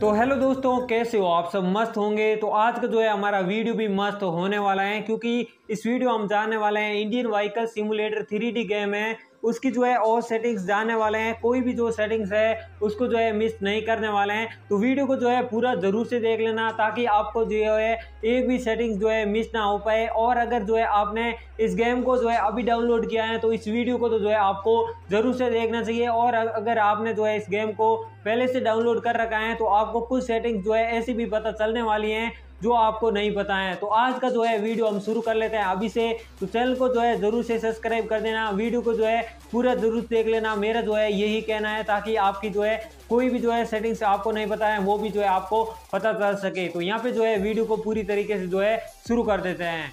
तो हेलो दोस्तों कैसे हो आप सब मस्त होंगे तो आज का जो है हमारा वीडियो भी मस्त होने वाला है क्योंकि इस वीडियो हम जानने वाले हैं Indian vehicle simulator three game है उसकी जो है और सेटिंग्स जाने वाले हैं कोई भी जो सेटिंग्स है उसको जो है मिस नहीं करने वाले हैं तो वीडियो को जो है पूरा ज़रूर से देख लेना ताकि आपको जो है एक भी सेटिंग्स जो है मिस ना हो पाए और अगर जो है आपने इस गेम को जो है अभी डाउनलोड किया है तो इस वीडियो को तो जो है आपको ज़रूर से देखना चाहिए और अगर आपने जो है इस गेम को पहले से डाउनलोड कर रखा है तो आपको कुछ सेटिंग्स जो है ऐसी भी पता चलने वाली हैं जो आपको नहीं पता है तो आज का जो है वीडियो हम शुरू कर लेते हैं अभी से तो चैनल को जो है ज़रूर से सब्सक्राइब कर देना वीडियो को जो है पूरा ज़रूर देख लेना मेरा जो है यही कहना है ताकि आपकी जो है कोई भी जो है सेटिंग्स आपको नहीं पता है वो भी जो है आपको पता चल सके तो यहाँ पे जो है वीडियो को पूरी तरीके से जो है शुरू कर देते हैं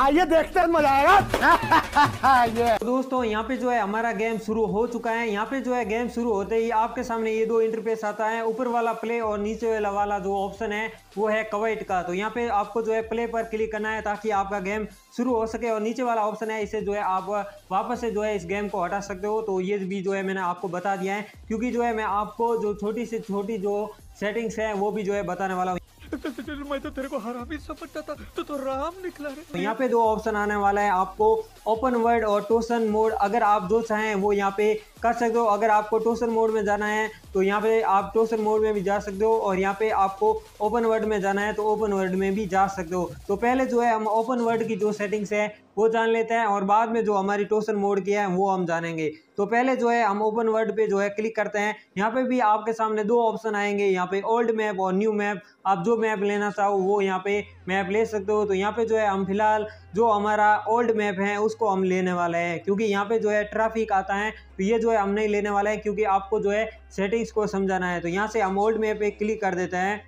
आइए देखते हैं मजा आएगा ये दोस्तों यहाँ पे जो है हमारा गेम शुरू हो चुका है यहाँ पे जो है गेम शुरू होते ही आपके सामने ये दो इंटरफेस आता है ऊपर वाला प्ले और नीचे वाला वाला जो ऑप्शन है वो है कवाइट का तो यहाँ पे आपको जो है प्ले पर क्लिक करना है ताकि आपका गेम शुरू हो सके और नीचे वाला ऑप्शन है इसे जो है आप वापस से जो है इस गेम को हटा सकते हो तो ये भी जो है मैंने आपको बता दिया है क्योंकि जो है मैं आपको जो छोटी से छोटी जो सेटिंग्स है वो भी जो है बताने वाला हूँ मैं तो तेरे को भी समझता था तो तो राम निकला रे यहाँ पे दो ऑप्शन आने वाला है आपको ओपन वर्ड और टोसन मोड अगर आप जो चाहें वो यहाँ पे कर सकते हो अगर आपको टोसन मोड में जाना है तो यहाँ पे आप टोसन मोड में भी जा सकते हो और यहाँ पे आपको ओपन वर्ड में जाना है तो ओपन वर्ड में भी जा सकते हो तो पहले जो है हम ओपन वर्ड की जो सेटिंग्स है वो जान लेते हैं और बाद में जो हमारी टोसन मोड की है वो हम जानेंगे तो पहले जो है हम ओपन वर्ड पे जो है क्लिक करते हैं यहाँ पे भी आपके सामने दो ऑप्शन आएंगे यहाँ पे ओल्ड मैप और न्यू मैप आप जो मैप लेना चाहो वो यहाँ पे मैप ले सकते हो तो यहाँ पे जो है हम फिलहाल जो हमारा ओल्ड मैप है उसको हम लेने वाले हैं क्योंकि यहाँ पे जो है ट्रैफिक आता है तो ये जो है हम नहीं लेने वाला है क्योंकि आपको जो है सेटिंग्स को समझाना है तो यहाँ से हम ओल्ड मैप पे क्लिक कर देते हैं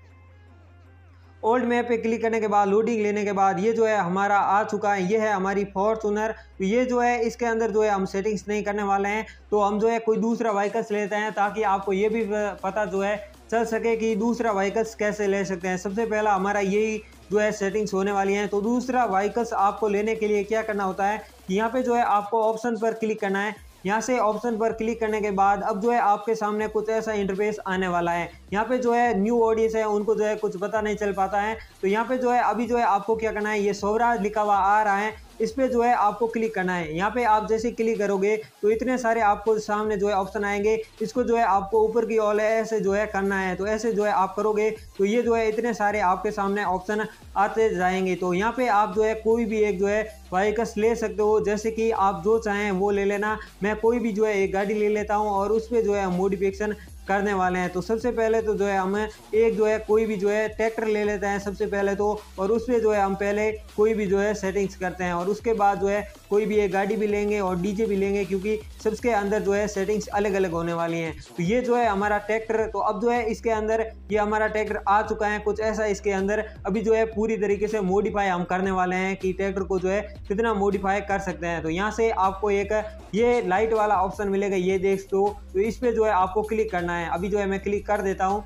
ओल्ड मैप पे क्लिक करने के बाद लोडिंग लेने के बाद ये जो है हमारा आ चुका है ये है हमारी फॉर्चूनर तो ये जो है इसके अंदर जो है हम सेटिंग्स नहीं करने वाले हैं तो हम जो है कोई दूसरा व्हीकल्स लेते हैं ताकि आपको ये भी पता जो है चल सके कि दूसरा व्हीकल्स कैसे ले सकते हैं सबसे पहला हमारा यही जो है सेटिंग्स होने वाली हैं तो दूसरा व्हीकल्स आपको लेने के लिए क्या करना होता है यहाँ पर जो है आपको ऑप्शन पर क्लिक करना है यहाँ से ऑप्शन पर क्लिक करने के बाद अब जो है आपके सामने कुछ ऐसा इंटरफेस आने वाला है यहाँ पे जो है न्यू ऑडियंस है उनको जो है कुछ पता नहीं चल पाता है तो यहाँ पे जो है अभी जो है आपको क्या करना है ये सोवराज लिखा हुआ आ रहा है इस पर जो है आपको क्लिक करना है यहाँ पे आप जैसे क्लिक करोगे तो इतने सारे आपको सामने जो है ऑप्शन आएंगे इसको जो है आपको ऊपर की ओर ऐसे जो है करना है तो ऐसे जो है आप करोगे तो ये जो है इतने सारे आपके सामने ऑप्शन आते जाएंगे तो यहाँ पे आप जो है कोई भी एक जो है वाइकस ले सकते हो जैसे कि आप जो चाहें वो ले लेना मैं कोई भी जो है एक गाड़ी ले लेता हूँ और उस पर जो है मोडिफिकेशन करने वाले हैं तो सबसे पहले तो जो है हम एक जो है कोई भी जो है ट्रैक्टर ले लेते हैं सबसे पहले तो और उस पर जो है हम पहले कोई भी जो है सेटिंग्स करते हैं और उसके बाद जो है कोई भी एक गाड़ी भी लेंगे और डीजे भी लेंगे क्योंकि सबके अंदर जो है सेटिंग्स अलग अलग होने वाली हैं तो ये जो है हमारा ट्रैक्टर तो अब जो है इसके अंदर ये हमारा ट्रैक्टर आ चुका है कुछ ऐसा इसके अंदर अभी जो है पूरी तरीके से मॉडिफाई हम करने वाले हैं कि ट्रैक्टर को जो है कितना मॉडिफाई कर सकते हैं तो यहाँ से आपको एक ये लाइट वाला ऑप्शन मिलेगा ये देख दो तो इस पर जो है आपको क्लिक करना है अभी जो है मैं क्लिक कर देता हूँ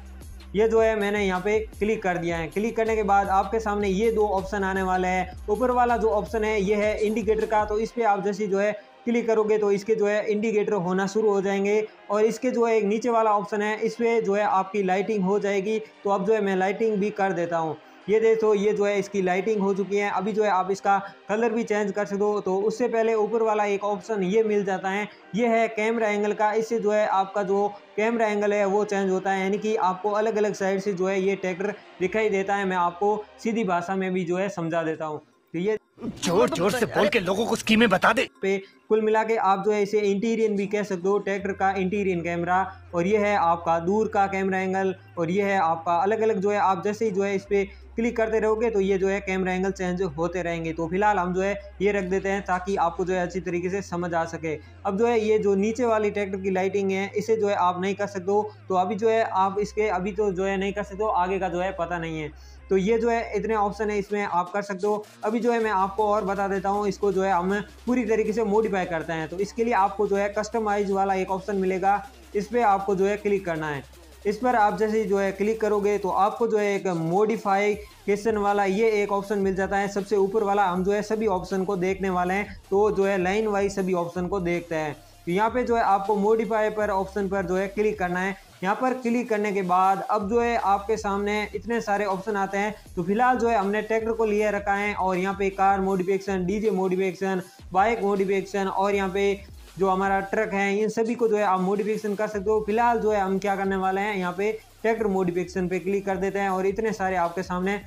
ये जो है मैंने यहाँ पे क्लिक कर दिया है क्लिक करने के बाद आपके सामने ये दो ऑप्शन आने वाले हैं ऊपर वाला जो ऑप्शन है ये है इंडिकेटर का तो इस पर आप जैसे जो है क्लिक करोगे तो इसके जो है इंडिकेटर होना शुरू हो जाएंगे और इसके जो है एक नीचे वाला ऑप्शन है इस पर जो है आपकी लाइटिंग हो जाएगी तो अब जो है मैं लाइटिंग भी कर देता हूँ ये देखो ये जो है इसकी लाइटिंग हो चुकी है अभी जो है आप इसका कलर भी चेंज कर सको तो उससे पहले ऊपर वाला एक ऑप्शन ये मिल जाता है ये है कैमरा एंगल का इससे जो है आपका जो कैमरा एंगल है वो चेंज होता है यानी कि आपको अलग अलग साइड से जो है ये ट्रैक्टर दिखाई देता है मैं आपको सीधी भाषा में भी जो है समझा देता हूँ ये जोर जोर से बोल के लोगों को स्कीमें बता दे पे कुल मिला के आप जो है इसे इंटीरियन भी कह सकते हो ट्रैक्टर का इंटीरियन कैमरा और ये है आपका दूर का कैमरा एंगल और ये है आपका अलग अलग जो है आप जैसे ही जो है इस पर क्लिक करते रहोगे तो ये जो है कैमरा एंगल चेंज होते रहेंगे तो फिलहाल हम जो है ये रख देते हैं ताकि आपको जो है अच्छी तरीके से समझ आ सके अब जो है ये जो नीचे वाली ट्रैक्टर की लाइटिंग है इसे जो है आप नहीं कर सकते हो तो अभी जो है आप इसके अभी तो जो है नहीं कर सकते हो आगे का जो है पता नहीं है तो ये जो है इतने ऑप्शन है इसमें आप कर सकते हो अभी जो है मैं आपको और बता देता हूँ इसको जो है हम पूरी तरीके से मोडिफाई करते हैं तो इसके लिए आपको जो है कस्टमाइज वाला एक ऑप्शन मिलेगा इस पर आपको जो है क्लिक करना है इस पर आप जैसे जो है क्लिक करोगे तो आपको जो है एक मोडिफाई क्वेश्चन वाला ये एक ऑप्शन मिल जाता है सबसे ऊपर वाला हम जो है सभी ऑप्शन को देखने वाले हैं तो जो है लाइन वाइज सभी ऑप्शन को देखते हैं तो यहाँ पे जो है आपको मोडिफाई पर ऑप्शन पर जो है क्लिक करना है यहाँ पर क्लिक करने के बाद अब जो है आपके सामने इतने सारे ऑप्शन आते हैं तो फिलहाल जो है हमने ट्रैक्टर को लिए रखा है और यहाँ पे car modification DJ modification bike modification और यहाँ पे जो हमारा ट्रक है इन सभी को जो है आप मोडिफिकेशन कर सकते हो फिलहाल जो है हम क्या करने वाले हैं यहाँ पे ट्रैक्टर मोडिफिकेशन पे क्लिक कर देते हैं और इतने सारे आपके सामने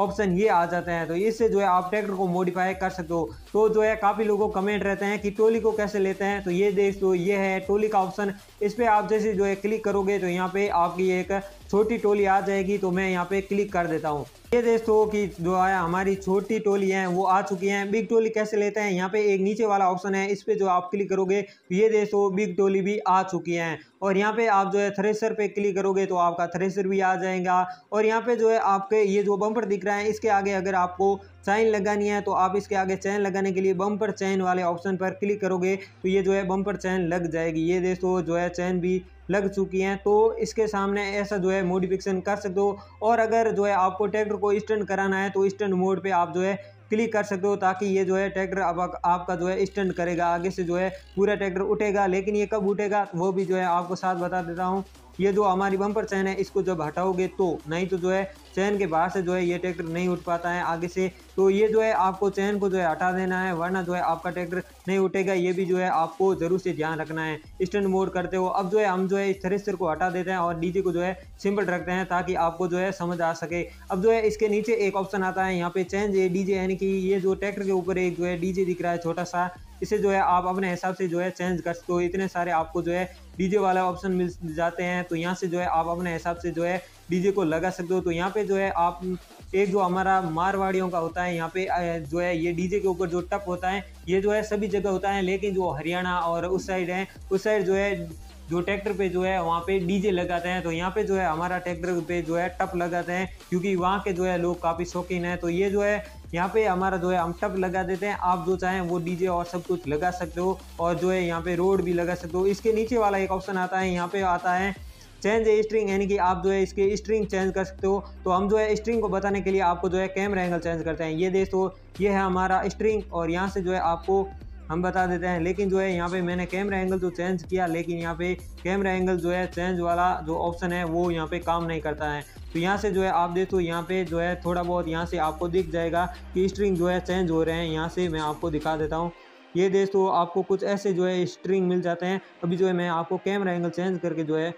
ऑप्शन ये आ जाते हैं तो इससे जो है आप ट्रैक्टर को मॉडिफाई कर सकते हो तो जो है काफ़ी लोगों कमेंट रहते हैं कि टोली को कैसे लेते हैं तो ये देख दो ये है टोली का ऑप्शन इस पर आप जैसे जो है क्लिक करोगे तो यहाँ पे आपकी एक छोटी टोली आ जाएगी तो मैं यहाँ पे क्लिक कर देता हूँ ये दोस्तों की जो है हमारी छोटी टोली है वो आ चुकी हैं बिग टोली कैसे लेते हैं यहाँ पे एक नीचे वाला ऑप्शन है इस पर जो आप क्लिक करोगे तो ये दोस्तों बिग टोली भी आ चुकी है और यहाँ पे आप जो है थ्रेसर पे क्लिक करोगे तो आपका थ्रेसर भी आ जाएगा और यहाँ पे जो है आपके ये जो बम्पर दिख रहा है इसके आगे अगर आपको चैन लगानी है तो आप इसके आगे चैन लगाने के लिए बम्पर चैन वाले ऑप्शन पर क्लिक करोगे तो ये जो है बम्पर चैन लग जाएगी ये दोस्तों जो है चैन भी लग चुकी हैं तो इसके सामने ऐसा जो है मोडिफिकेशन कर सकते हो और अगर जो है आपको ट्रैक्टर को स्टैंड कराना है तो स्टैंड मोड पे आप जो है क्लिक कर सकते हो ताकि ये जो है ट्रैक्टर अब आपका जो है स्टैंड करेगा आगे से जो है पूरा ट्रैक्टर उठेगा लेकिन ये कब उठेगा वो भी जो है आपको साथ बता देता हूँ ये जो हमारी बम्पर चैन है इसको जब हटाओगे तो नहीं तो जो है चैन के बाहर से जो है ये ट्रैक्टर नहीं उठ पाता है आगे से तो ये जो है आपको चैन को जो है हटा देना है वरना जो है आपका ट्रैक्टर नहीं उठेगा ये भी जो है आपको ज़रूर से ध्यान रखना है स्टैंड मोड करते हो अब जो है हम जो है इस थ्रेसर को हटा देते हैं और डीजे को जो है सिंपल रखते हैं ताकि आपको जो है समझ आ सके अब जो है इसके नीचे एक ऑप्शन आता है यहाँ पे चैन डीजे यानी कि ये जो ट्रैक्टर के ऊपर एक जो है डीजे दिख रहा है छोटा सा इसे जो है आप अपने हिसाब से जो है चेंज कर सकते हो इतने सारे आपको जो है डीजे वाला ऑप्शन मिल जाते हैं तो यहाँ से जो है आप अपने हिसाब से जो है डीजे को लगा सकते हो तो यहाँ पे जो है आप एक जो हमारा मारवाड़ियों का होता है यहाँ पे जो है ये डीजे के ऊपर जो टप होता है ये जो है सभी जगह होता है लेकिन जो हरियाणा और उस साइड है उस साइड जो है जो ट्रैक्टर पे जो है वहाँ पे डीजे लगाते हैं तो यहाँ पे जो है हमारा ट्रैक्टर पे जो है टप लगाते हैं क्योंकि वहाँ के जो है लोग काफ़ी शौकीन हैं तो ये जो है यहाँ पे हमारा जो है हम टप लगा देते हैं आप जो चाहें वो डीजे और सब कुछ लगा सकते हो और जो है यहाँ पे रोड भी लगा सकते हो इसके नीचे वाला एक ऑप्शन आता है यहाँ पे आता है चेंज स्ट्रिंग यानी कि आप जो है इसके स्ट्रिंग चेंज कर सकते हो तो हम जो है स्ट्रिंग को बताने के लिए आपको जो है कैमरा एंगल चेंज करते हैं ये देखो ये है हमारा स्ट्रिंग और यहाँ से जो है आपको हम बता देते हैं लेकिन जो है यहाँ पे मैंने कैमरा एंगल तो चेंज किया लेकिन यहाँ पे कैमरा एंगल जो है चेंज वाला जो ऑप्शन है वो यहाँ पे काम नहीं करता है तो यहाँ से जो है आप देखो यहाँ पे जो है थोड़ा बहुत यहाँ से आपको दिख जाएगा कि स्ट्रिंग जो है चेंज हो रहे हैं यहाँ से मैं आपको दिखा देता हूँ ये तो आपको कुछ ऐसे जो है स्ट्रिंग मिल जाते हैं अभी जो है मैं आपको कैमरा एंगल चेंज करके जो है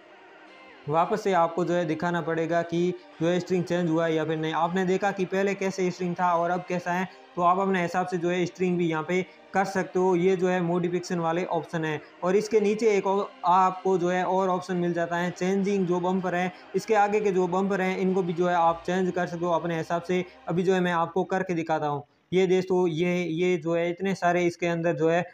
वापस से आपको जो है दिखाना पड़ेगा कि जो है स्ट्रिंग चेंज हुआ है या फिर नहीं आपने देखा कि पहले कैसे स्ट्रिंग था और अब कैसा है तो आप अपने हिसाब से जो है स्ट्रिंग भी यहाँ पे कर सकते हो ये जो है मोडिफिकेशन वाले ऑप्शन है और इसके नीचे एक और आपको जो है और ऑप्शन मिल जाता है चेंजिंग जो बम्पर है इसके आगे के जो बम्पर हैं इनको भी जो है आप चेंज कर सकते हो अपने हिसाब से अभी जो है मैं आपको करके दिखाता हूँ ये तो ये ये जो है इतने सारे इसके अंदर जो है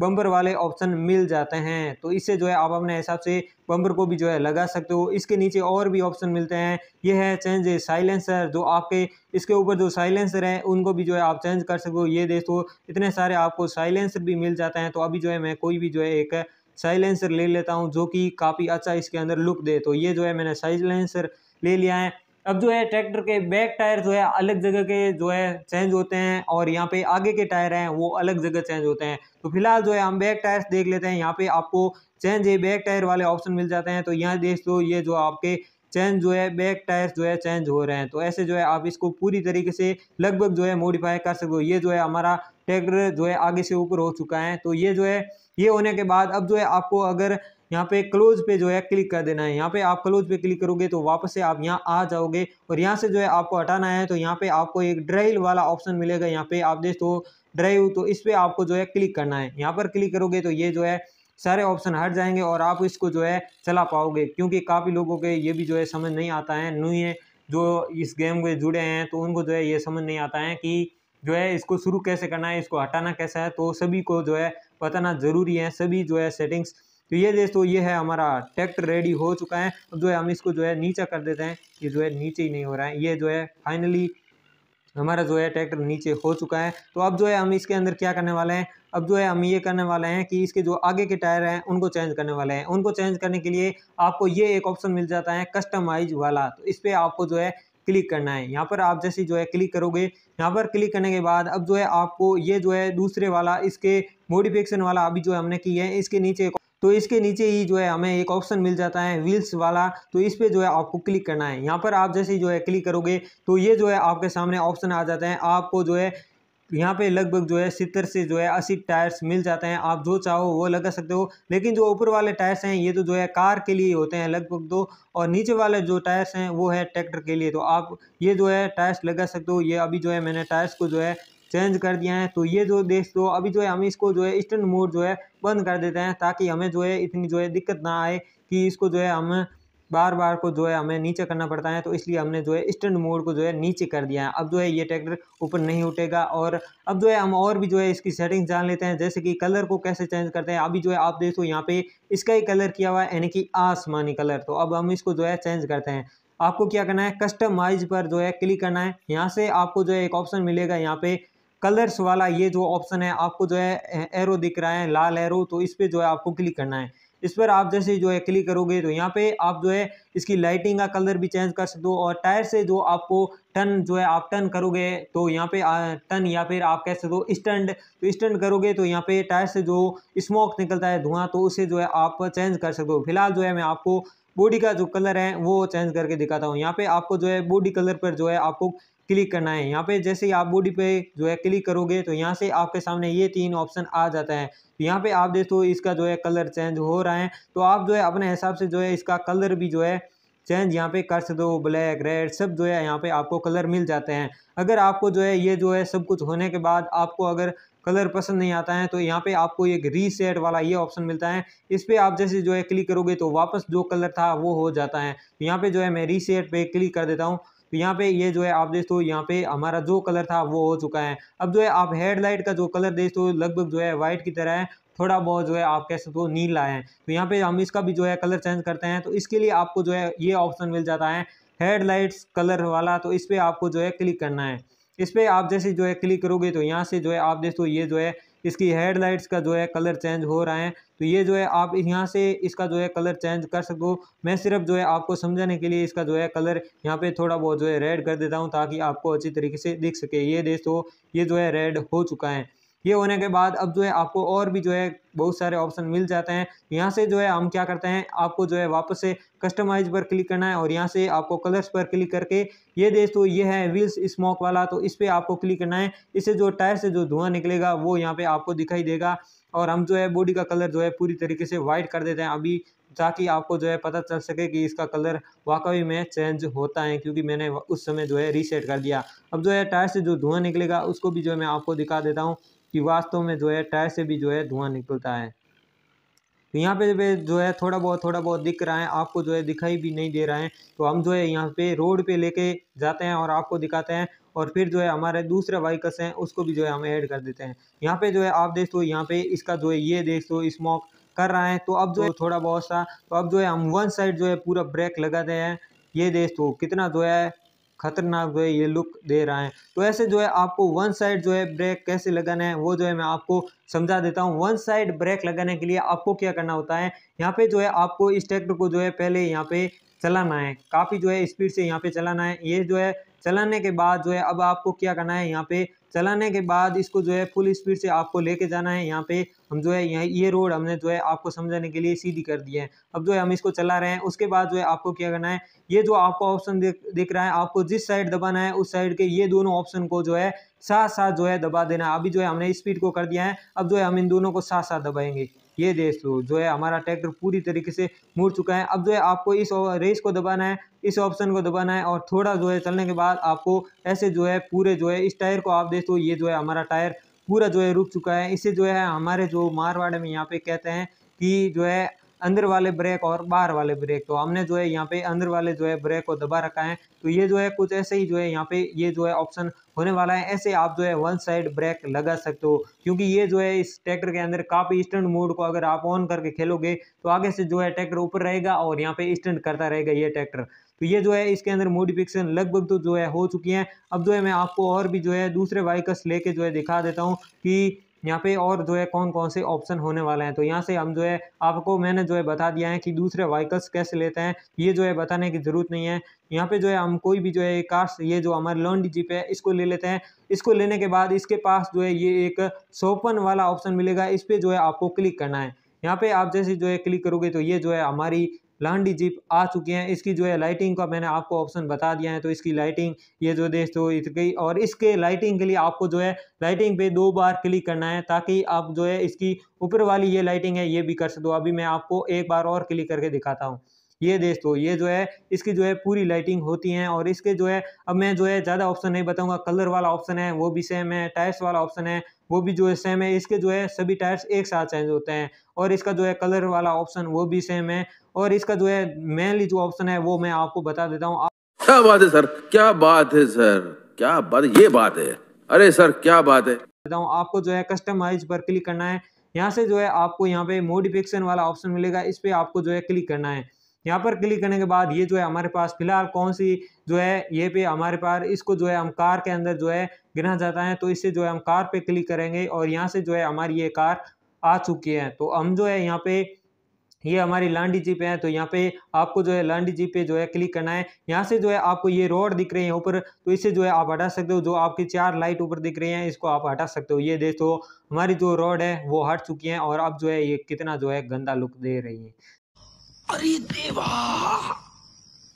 बम्पर वाले ऑप्शन मिल जाते हैं तो इससे जो है आप अपने हिसाब से बम्पर को भी जो है लगा सकते हो इसके नीचे और भी ऑप्शन मिलते हैं ये है चेंज साइलेंसर जो आपके इसके ऊपर जो साइलेंसर हैं उनको भी जो है आप चेंज कर सकते हो ये दोस्तों इतने सारे आपको साइलेंसर भी मिल जाते हैं तो अभी जो है मैं कोई भी जो है एक साइलेंसर ले लेता हूँ जो कि काफ़ी अच्छा इसके अंदर लुक दे तो ये जो है मैंने साइलेंसर ले लिया है अब जो है ट्रैक्टर के बैक टायर जो है अलग जगह के जो है चेंज होते हैं और यहाँ पे आगे के टायर हैं वो अलग जगह चेंज होते हैं तो फिलहाल जो है हम बैक टायर्स देख लेते हैं यहाँ पे आपको चेंज ये बैक टायर वाले ऑप्शन मिल जाते हैं तो यहाँ देख दो ये जो आपके चेंज जो है बैक टायर्स जो है चेंज हो रहे हैं तो ऐसे जो है आप इसको पूरी तरीके से लगभग जो है मॉडिफाई कर सको ये जो है हमारा ट्रैक्टर जो है आगे से ऊपर हो चुका है तो ये जो है ये होने के बाद अब जो है आपको अगर यहाँ पे क्लोज पे जो है क्लिक कर देना है यहाँ पे आप क्लोज पे क्लिक करोगे तो वापस से आप यहाँ आ जाओगे और यहाँ से जो है आपको हटाना है तो यहाँ पे आपको एक ड्राइव वाला ऑप्शन मिलेगा यहाँ पे आप देख तो ड्राइव तो इस पर आपको जो है क्लिक करना है यहाँ पर क्लिक करोगे तो ये जो है सारे ऑप्शन हट जाएंगे और आप इसको जो है चला पाओगे क्योंकि काफ़ी लोगों के ये भी जो है समझ नहीं आता है नहीं है जो इस गेम में जुड़े हैं तो उनको जो है ये समझ नहीं आता है कि जो है इसको शुरू कैसे करना है इसको हटाना कैसा है तो सभी को जो है बताना ज़रूरी है सभी जो है सेटिंग्स तो ये दोस्तों ये है हमारा ट्रैक्टर रेडी हो चुका है अब जो है हम इसको जो है नीचा कर देते हैं ये जो है नीचे ही नहीं हो रहा है ये जो है फाइनली हमारा जो है ट्रैक्टर नीचे हो चुका है तो अब जो है हम इसके अंदर क्या करने वाले हैं अब जो है हम ये करने वाले हैं कि इसके जो आगे के टायर हैं उनको चेंज करने वाले हैं उनको चेंज करने के लिए आपको ये एक ऑप्शन मिल जाता है कस्टमाइज वाला तो इस पर आपको जो है क्लिक करना है यहाँ पर आप जैसे जो है क्लिक करोगे यहाँ पर क्लिक करने के बाद अब जो है आपको ये जो है दूसरे वाला इसके मोडिफिकेशन वाला अभी जो है हमने की है इसके नीचे तो इसके नीचे ही जो है हमें एक ऑप्शन मिल जाता है व्हील्स वाला तो इस पर जो है आपको क्लिक करना है यहाँ पर आप जैसे जो है क्लिक करोगे तो ये जो है आपके सामने ऑप्शन आ जाता है आपको जो है यहाँ पे लगभग जो है सितर से जो है अस्सी टायर्स मिल जाते हैं आप जो चाहो वो लगा सकते हो लेकिन जो ऊपर वाले टायर्स हैं ये तो जो है कार के लिए होते हैं लगभग दो और नीचे वाले जो टायर्स हैं वो है ट्रैक्टर के लिए तो आप ये जो है टायर्स लगा सकते हो ये अभी जो है मैंने टायर्स को जो है चेंज कर दिया है तो ये जो देश जो अभी जो है हम इसको जो है ईस्टर्न मोड जो है बंद कर देते हैं ताकि हमें जो है इतनी जो है दिक्कत ना आए कि इसको जो है हम बार बार को जो है हमें नीचे करना पड़ता है तो इसलिए हमने जो है स्टैंड मोड को जो है नीचे कर दिया है अब जो है ये ट्रैक्टर ऊपर नहीं उठेगा और अब जो है हम और भी जो है इसकी सेटिंग जान लेते हैं जैसे कि कलर को कैसे चेंज करते हैं अभी जो है आप देखो यहाँ पे इसका ही कलर किया हुआ है यानी कि आसमानी कलर तो अब हम इसको जो है चेंज करते हैं आपको क्या करना है कस्टमाइज पर जो है क्लिक करना है यहाँ से आपको जो है एक ऑप्शन मिलेगा यहाँ पे कलर्स वाला ये जो ऑप्शन है आपको जो है एरो दिख रहा है लाल एरो तो इस पर जो है आपको क्लिक करना है इस पर आप जैसे जो है क्लिक करोगे तो यहाँ पे आप जो है इसकी लाइटिंग का कलर भी चेंज कर सकते हो और टायर से जो आपको टर्न जो है आप टर्न करोगे तो यहाँ पे टर्न या फिर आप कह सकते हो स्टंड तो स्टंड करोगे तो यहाँ पे टायर से जो स्मोक निकलता है धुआं तो उसे जो है आप चेंज कर सकते हो फिलहाल जो है मैं आपको बॉडी का जो कलर है वो चेंज करके दिखाता हूँ यहाँ पे आपको जो है बॉडी कलर पर जो है आपको क्लिक करना है यहाँ पे जैसे ही आप बॉडी पे जो है क्लिक करोगे तो यहाँ से आपके सामने ये तीन ऑप्शन आ जाता है यहाँ पे आप देखो इसका जो है कलर चेंज हो रहा है तो आप जो है अपने हिसाब से जो है इसका कलर भी जो है चेंज यहाँ पे कर सकते हो ब्लैक रेड सब जो है यहाँ पे आपको कलर मिल जाते हैं अगर आपको जो है ये जो है सब कुछ होने के बाद आपको अगर कलर पसंद नहीं आता है तो यहाँ पे आपको एक रीसेट वाला ये ऑप्शन मिलता है इस पर आप जैसे जो है क्लिक करोगे तो वापस जो कलर था वो हो जाता है यहाँ पे जो है मैं रीसेट पे क्लिक कर देता हूँ तो यहाँ पे ये जो है आप दोस्तों यहाँ पे हमारा जो कलर था वो हो चुका है अब जो है आप हेडलाइट का जो कलर हो लगभग जो है वाइट की तरह है थोड़ा बहुत जो है आप कह सकते हो नीला है तो यहाँ पे हम इसका भी जो है कलर चेंज करते हैं तो इसके लिए आपको जो है ये ऑप्शन मिल जाता है हेडलाइट्स कलर वाला तो इस पर आपको जो है क्लिक करना है इस पर आप जैसे जो है क्लिक करोगे तो यहाँ से जो है आप दोस्तों ये जो है इसकी हेडलाइट्स का जो है कलर चेंज हो रहा है तो ये जो है आप यहाँ से इसका जो है कलर चेंज कर सको मैं सिर्फ जो है आपको समझाने के लिए इसका जो है कलर यहाँ पे थोड़ा बहुत जो है रेड कर देता हूँ ताकि आपको अच्छी तरीके से दिख सके ये दोस्तों ये जो है रेड हो चुका है ये होने के बाद अब जो है आपको और भी जो है बहुत सारे ऑप्शन मिल जाते हैं यहाँ से जो है हम क्या करते हैं आपको जो है वापस से कस्टमाइज पर क्लिक करना है और यहाँ से आपको कलर्स पर क्लिक करके ये देश तो ये है व्हील्स स्मोक वाला तो इस पर आपको क्लिक करना है इससे जो टायर से जो धुआं निकलेगा वो यहाँ पे आपको दिखाई देगा और हम जो है बॉडी का कलर जो है पूरी तरीके से वाइट कर देते हैं अभी ताकि आपको जो है पता चल सके कि इसका कलर वाकई में चेंज होता है क्योंकि मैंने उस समय जो है रीसेट कर दिया अब जो है टायर से जो धुआं निकलेगा उसको भी जो है मैं आपको दिखा देता हूँ कि वास्तव में जो है टायर से भी जो है धुआं निकलता है तो यहाँ पे जो है थोड़ा बहुत थोड़ा बहुत दिख रहा है आपको जो है दिखाई भी नहीं दे रहा है तो हम जो है यहाँ पे रोड पे लेके जाते हैं और आपको दिखाते हैं और फिर जो है हमारे दूसरे वाइकस हैं उसको भी जो है हम ऐड कर देते हैं यहाँ पे जो है आप देख दो यहाँ पे इसका जो है ये देख दो स्मोक कर रहा है तो अब जो है थोड़ा बहुत सा तो अब जो है हम वन साइड जो है पूरा ब्रेक लगाते हैं ये देख दो कितना जो है खतरनाक जो है ये लुक दे रहा है तो ऐसे जो है आपको वन साइड जो है ब्रेक कैसे लगाना है वो जो है मैं आपको समझा देता हूँ वन साइड ब्रेक लगाने के लिए आपको क्या करना होता है यहाँ पे जो है आपको इस ट्रैक्टर को जो है पहले यहाँ पे चलाना है काफ़ी जो है स्पीड से यहाँ पे चलाना है ये जो है चलाने के बाद जो है अब आपको क्या करना है यहाँ पे चलाने के बाद इसको जो है फुल स्पीड से आपको लेके जाना है यहाँ पे हम जो है यहाँ ये रोड हमने जो है आपको समझाने के लिए सीधी कर दी है अब जो है हम इसको चला रहे हैं उसके बाद जो है आपको क्या करना है ये जो आपको ऑप्शन दिख दिख रहा है आपको जिस साइड दबाना है उस साइड के ये दोनों ऑप्शन को जो है साथ साथ जो है दबा देना अभी जो है हमने स्पीड को कर दिया है अब जो है हम इन दोनों को साथ साथ दबाएंगे ये रेस जो है हमारा ट्रैक्टर पूरी तरीके से मुड़ चुका है अब जो है आपको इस रेस को दबाना है इस ऑप्शन को दबाना है और थोड़ा जो है चलने के बाद आपको ऐसे जो है पूरे जो है इस टायर को आप देख दो ये जो है हमारा टायर पूरा जो है रुक चुका है इसे जो है हमारे जो मारवाड़े में यहाँ पे कहते हैं कि जो है अंदर वाले ब्रेक और बाहर वाले ब्रेक तो हमने जो है यहाँ पे अंदर वाले जो है ब्रेक को दबा रखा है तो ये जो है कुछ ऐसे ही जो है यहाँ पे ये जो है ऑप्शन होने वाला है ऐसे आप जो है वन साइड ब्रेक लगा सकते हो क्योंकि ये जो है इस ट्रैक्टर के अंदर काफ़ी स्टैंड मोड को अगर आप ऑन करके खेलोगे तो आगे से जो है ट्रैक्टर ऊपर रहेगा और यहाँ पे स्टैंड करता रहेगा ये ट्रैक्टर तो ये जो है इसके अंदर मोडिफिकेशन लगभग तो जो है हो चुकी है अब जो है मैं आपको और भी जो है दूसरे बाइकर्स लेके जो है दिखा देता हूँ कि यहाँ पे और जो है कौन कौन से ऑप्शन होने वाले हैं तो यहाँ से हम जो है आपको मैंने जो है बता दिया है कि दूसरे व्हीकल्स कैसे लेते हैं ये जो है बताने की ज़रूरत नहीं है यहाँ पे जो है हम कोई भी जो है कार्स ये जो हमारे लॉन डी जीप है इसको ले लेते हैं इसको लेने के बाद इसके पास जो है ये एक सोपन वाला ऑप्शन मिलेगा इस पर जो है आपको क्लिक करना है यहाँ पे आप जैसे जो है क्लिक करोगे तो ये जो है हमारी लांडी जीप आ चुकी हैं इसकी जो है लाइटिंग का मैंने आपको ऑप्शन बता दिया है तो इसकी लाइटिंग ये जो देश तो इसकी और इसके लाइटिंग के लिए आपको जो है लाइटिंग पे दो बार क्लिक करना है ताकि आप जो है इसकी ऊपर वाली ये लाइटिंग है ये भी कर सको अभी मैं आपको एक बार और क्लिक करके दिखाता हूँ ये देश तो ये जो है इसकी जो है पूरी लाइटिंग होती है और इसके जो है अब मैं जो है ज़्यादा ऑप्शन नहीं बताऊँगा कलर वाला ऑप्शन है वो भी सेम है टायर्स वाला ऑप्शन है वो भी जो है सेम है इसके जो है सभी टायर्स एक साथ चेंज होते हैं और इसका जो है कलर वाला ऑप्शन वो भी सेम है और इसका जो है मेनली जो ऑप्शन है वो मैं आपको बता देता हूँ क्या बात है सर क्या बात है सर क्या बात ये बात है अरे सर क्या बात है आपको जो है कस्टमाइज पर क्लिक करना है यहाँ से जो है आपको यहाँ पे मोडिफिकेशन वाला ऑप्शन मिलेगा इस पर आपको जो है क्लिक करना है यहाँ पर क्लिक करने के बाद ये जो है हमारे पास फिलहाल कौन सी जो है ये पे हमारे पास इसको जो है हम कार के अंदर जो है गिना जाता है तो इससे जो है हम कार पे क्लिक करेंगे और यहाँ से जो है हमारी ये कार आ चुकी है तो हम जो है यहाँ पे ये हमारी लांडी जीपे हैं है तो यहाँ पे आपको जो है लांडी जीपे जो है क्लिक करना है यहाँ से जो है आपको ये रोड दिख रहे हैं ऊपर तो इसे जो है आप हटा सकते हो जो आपकी चार लाइट ऊपर दिख रही हैं इसको आप हटा सकते हो ये देखो हमारी जो रोड है वो हट चुकी है और अब जो है ये कितना जो है गंदा लुक दे रही है अरे देवा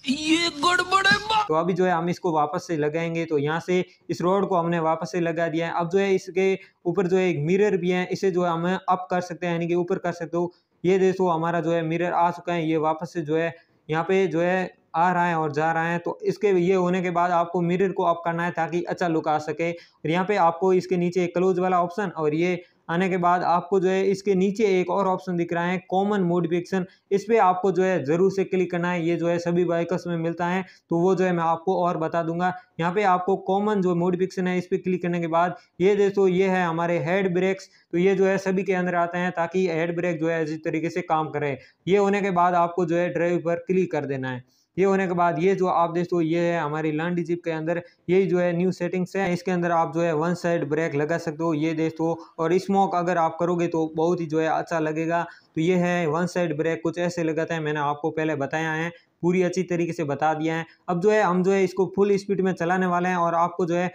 ये गड़बड़ है तो अभी जो है हम इसको वापस से लगाएंगे तो यहाँ से इस रोड को हमने वापस से लगा दिया है अब जो है इसके ऊपर जो है एक मिरर भी है इसे जो है हम अप कर सकते हैं यानी कि ऊपर कर सकते हो तो ये देखो हमारा जो है मिरर आ चुका है ये वापस से जो है यहाँ पे जो है आ रहा है और जा रहा है तो इसके ये होने के बाद आपको मिरर को अप करना है ताकि अच्छा लुक आ सके और यहाँ पे आपको इसके नीचे क्लोज वाला ऑप्शन और ये आने के बाद आपको जो है इसके नीचे एक और ऑप्शन दिख रहा है कॉमन मोडिफिकेशन इस पर आपको जो है ज़रूर से क्लिक करना है ये जो है सभी बाइकर्स में मिलता है तो वो जो है मैं आपको और बता दूंगा यहाँ पे आपको कॉमन जो मोडिफिकेशन है इस पर क्लिक करने के बाद ये दोस्तों ये है हमारे हेड ब्रेक्स तो ये जो है सभी के अंदर आते हैं ताकि हेड ब्रेक जो है अच्छी तरीके से काम करे ये होने के बाद आपको जो है ड्राइव पर क्लिक कर देना है ये होने के बाद ये जो आप दोस्तों ये है हमारी लैंड जिप के अंदर ये जो है न्यू सेटिंग्स है इसके अंदर आप जो है वन साइड ब्रेक लगा सकते हो ये दोस्तों और स्मोक अगर आप करोगे तो बहुत ही जो है अच्छा लगेगा तो ये है वन साइड ब्रेक कुछ ऐसे लगाते हैं मैंने आपको पहले बताया है पूरी अच्छी तरीके से बता दिया है अब जो है हम जो है इसको फुल स्पीड में चलाने वाले हैं और आपको जो है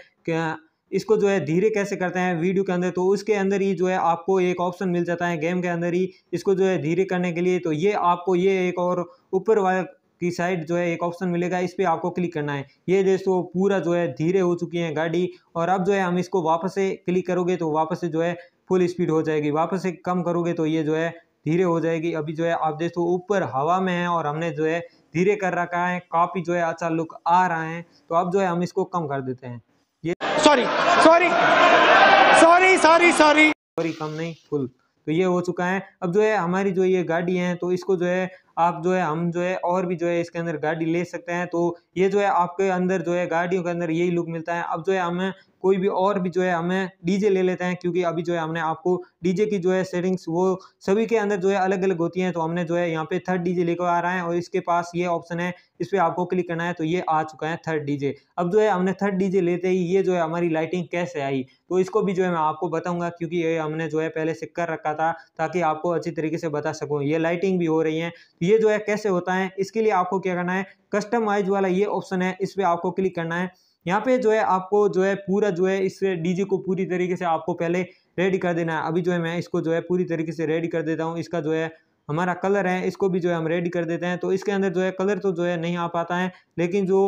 इसको जो है धीरे कैसे करते हैं वीडियो के अंदर तो उसके अंदर ही जो है आपको एक ऑप्शन मिल जाता है गेम के अंदर ही इसको जो है धीरे करने के लिए तो ये आपको ये एक और ऊपर वाला की साइड जो है एक ऑप्शन मिलेगा इस पर आपको क्लिक करना है ये दोस्तों पूरा जो है धीरे हो चुकी है गाड़ी और अब जो है हम इसको वापस से क्लिक करोगे तो वापस से जो है फुल स्पीड हो जाएगी वापस से कम करोगे तो ये जो है धीरे हो जाएगी अभी जो है आप दोस्तों ऊपर हवा में है और हमने जो है धीरे कर रखा है काफ़ी जो है अच्छा लुक आ रहा है तो अब जो है हम इसको कम कर देते हैं ये sorry sorry sorry sorry sorry sorry कम नहीं फुल तो ये हो चुका है अब जो है हमारी जो ये गाड़ी है तो इसको जो है आप जो है हम जो है और भी जो है इसके अंदर गाड़ी ले सकते हैं तो ये जो है आपके अंदर जो है गाड़ियों के अंदर यही लुक मिलता है अब जो है हम कोई भी और भी जो है हमें डीजे ले लेते हैं क्योंकि अभी जो है हमने आपको डीजे की जो है सेटिंग्स वो सभी के अंदर जो है अलग अलग होती हैं तो हमने जो है यहाँ पे थर्ड डीजे लेकर आ रहा है और इसके पास ये ऑप्शन है इस पर आपको क्लिक करना है तो ये आ चुका है थर्ड डीजे अब जो है हमने थर्ड डीजे लेते ही ये जो है हमारी लाइटिंग कैसे आई तो इसको भी जो है मैं आपको बताऊंगा क्योंकि ये हमने जो है पहले से कर रखा था ताकि आपको अच्छी तरीके से बता सकूँ ये लाइटिंग भी हो रही है ये जो है कैसे होता है इसके लिए आपको क्या करना है कस्टमाइज वाला ये ऑप्शन है इस पर आपको क्लिक करना है यहाँ पे जो है आपको जो है पूरा जो है इस डीजे को पूरी तरीके से आपको पहले रेडी कर देना है अभी जो है मैं इसको जो है पूरी तरीके से रेडी कर देता हूँ इसका जो है हमारा कलर है इसको भी जो है हम रेडी कर देते हैं तो इसके अंदर जो है कलर तो जो है नहीं आ पाता है लेकिन जो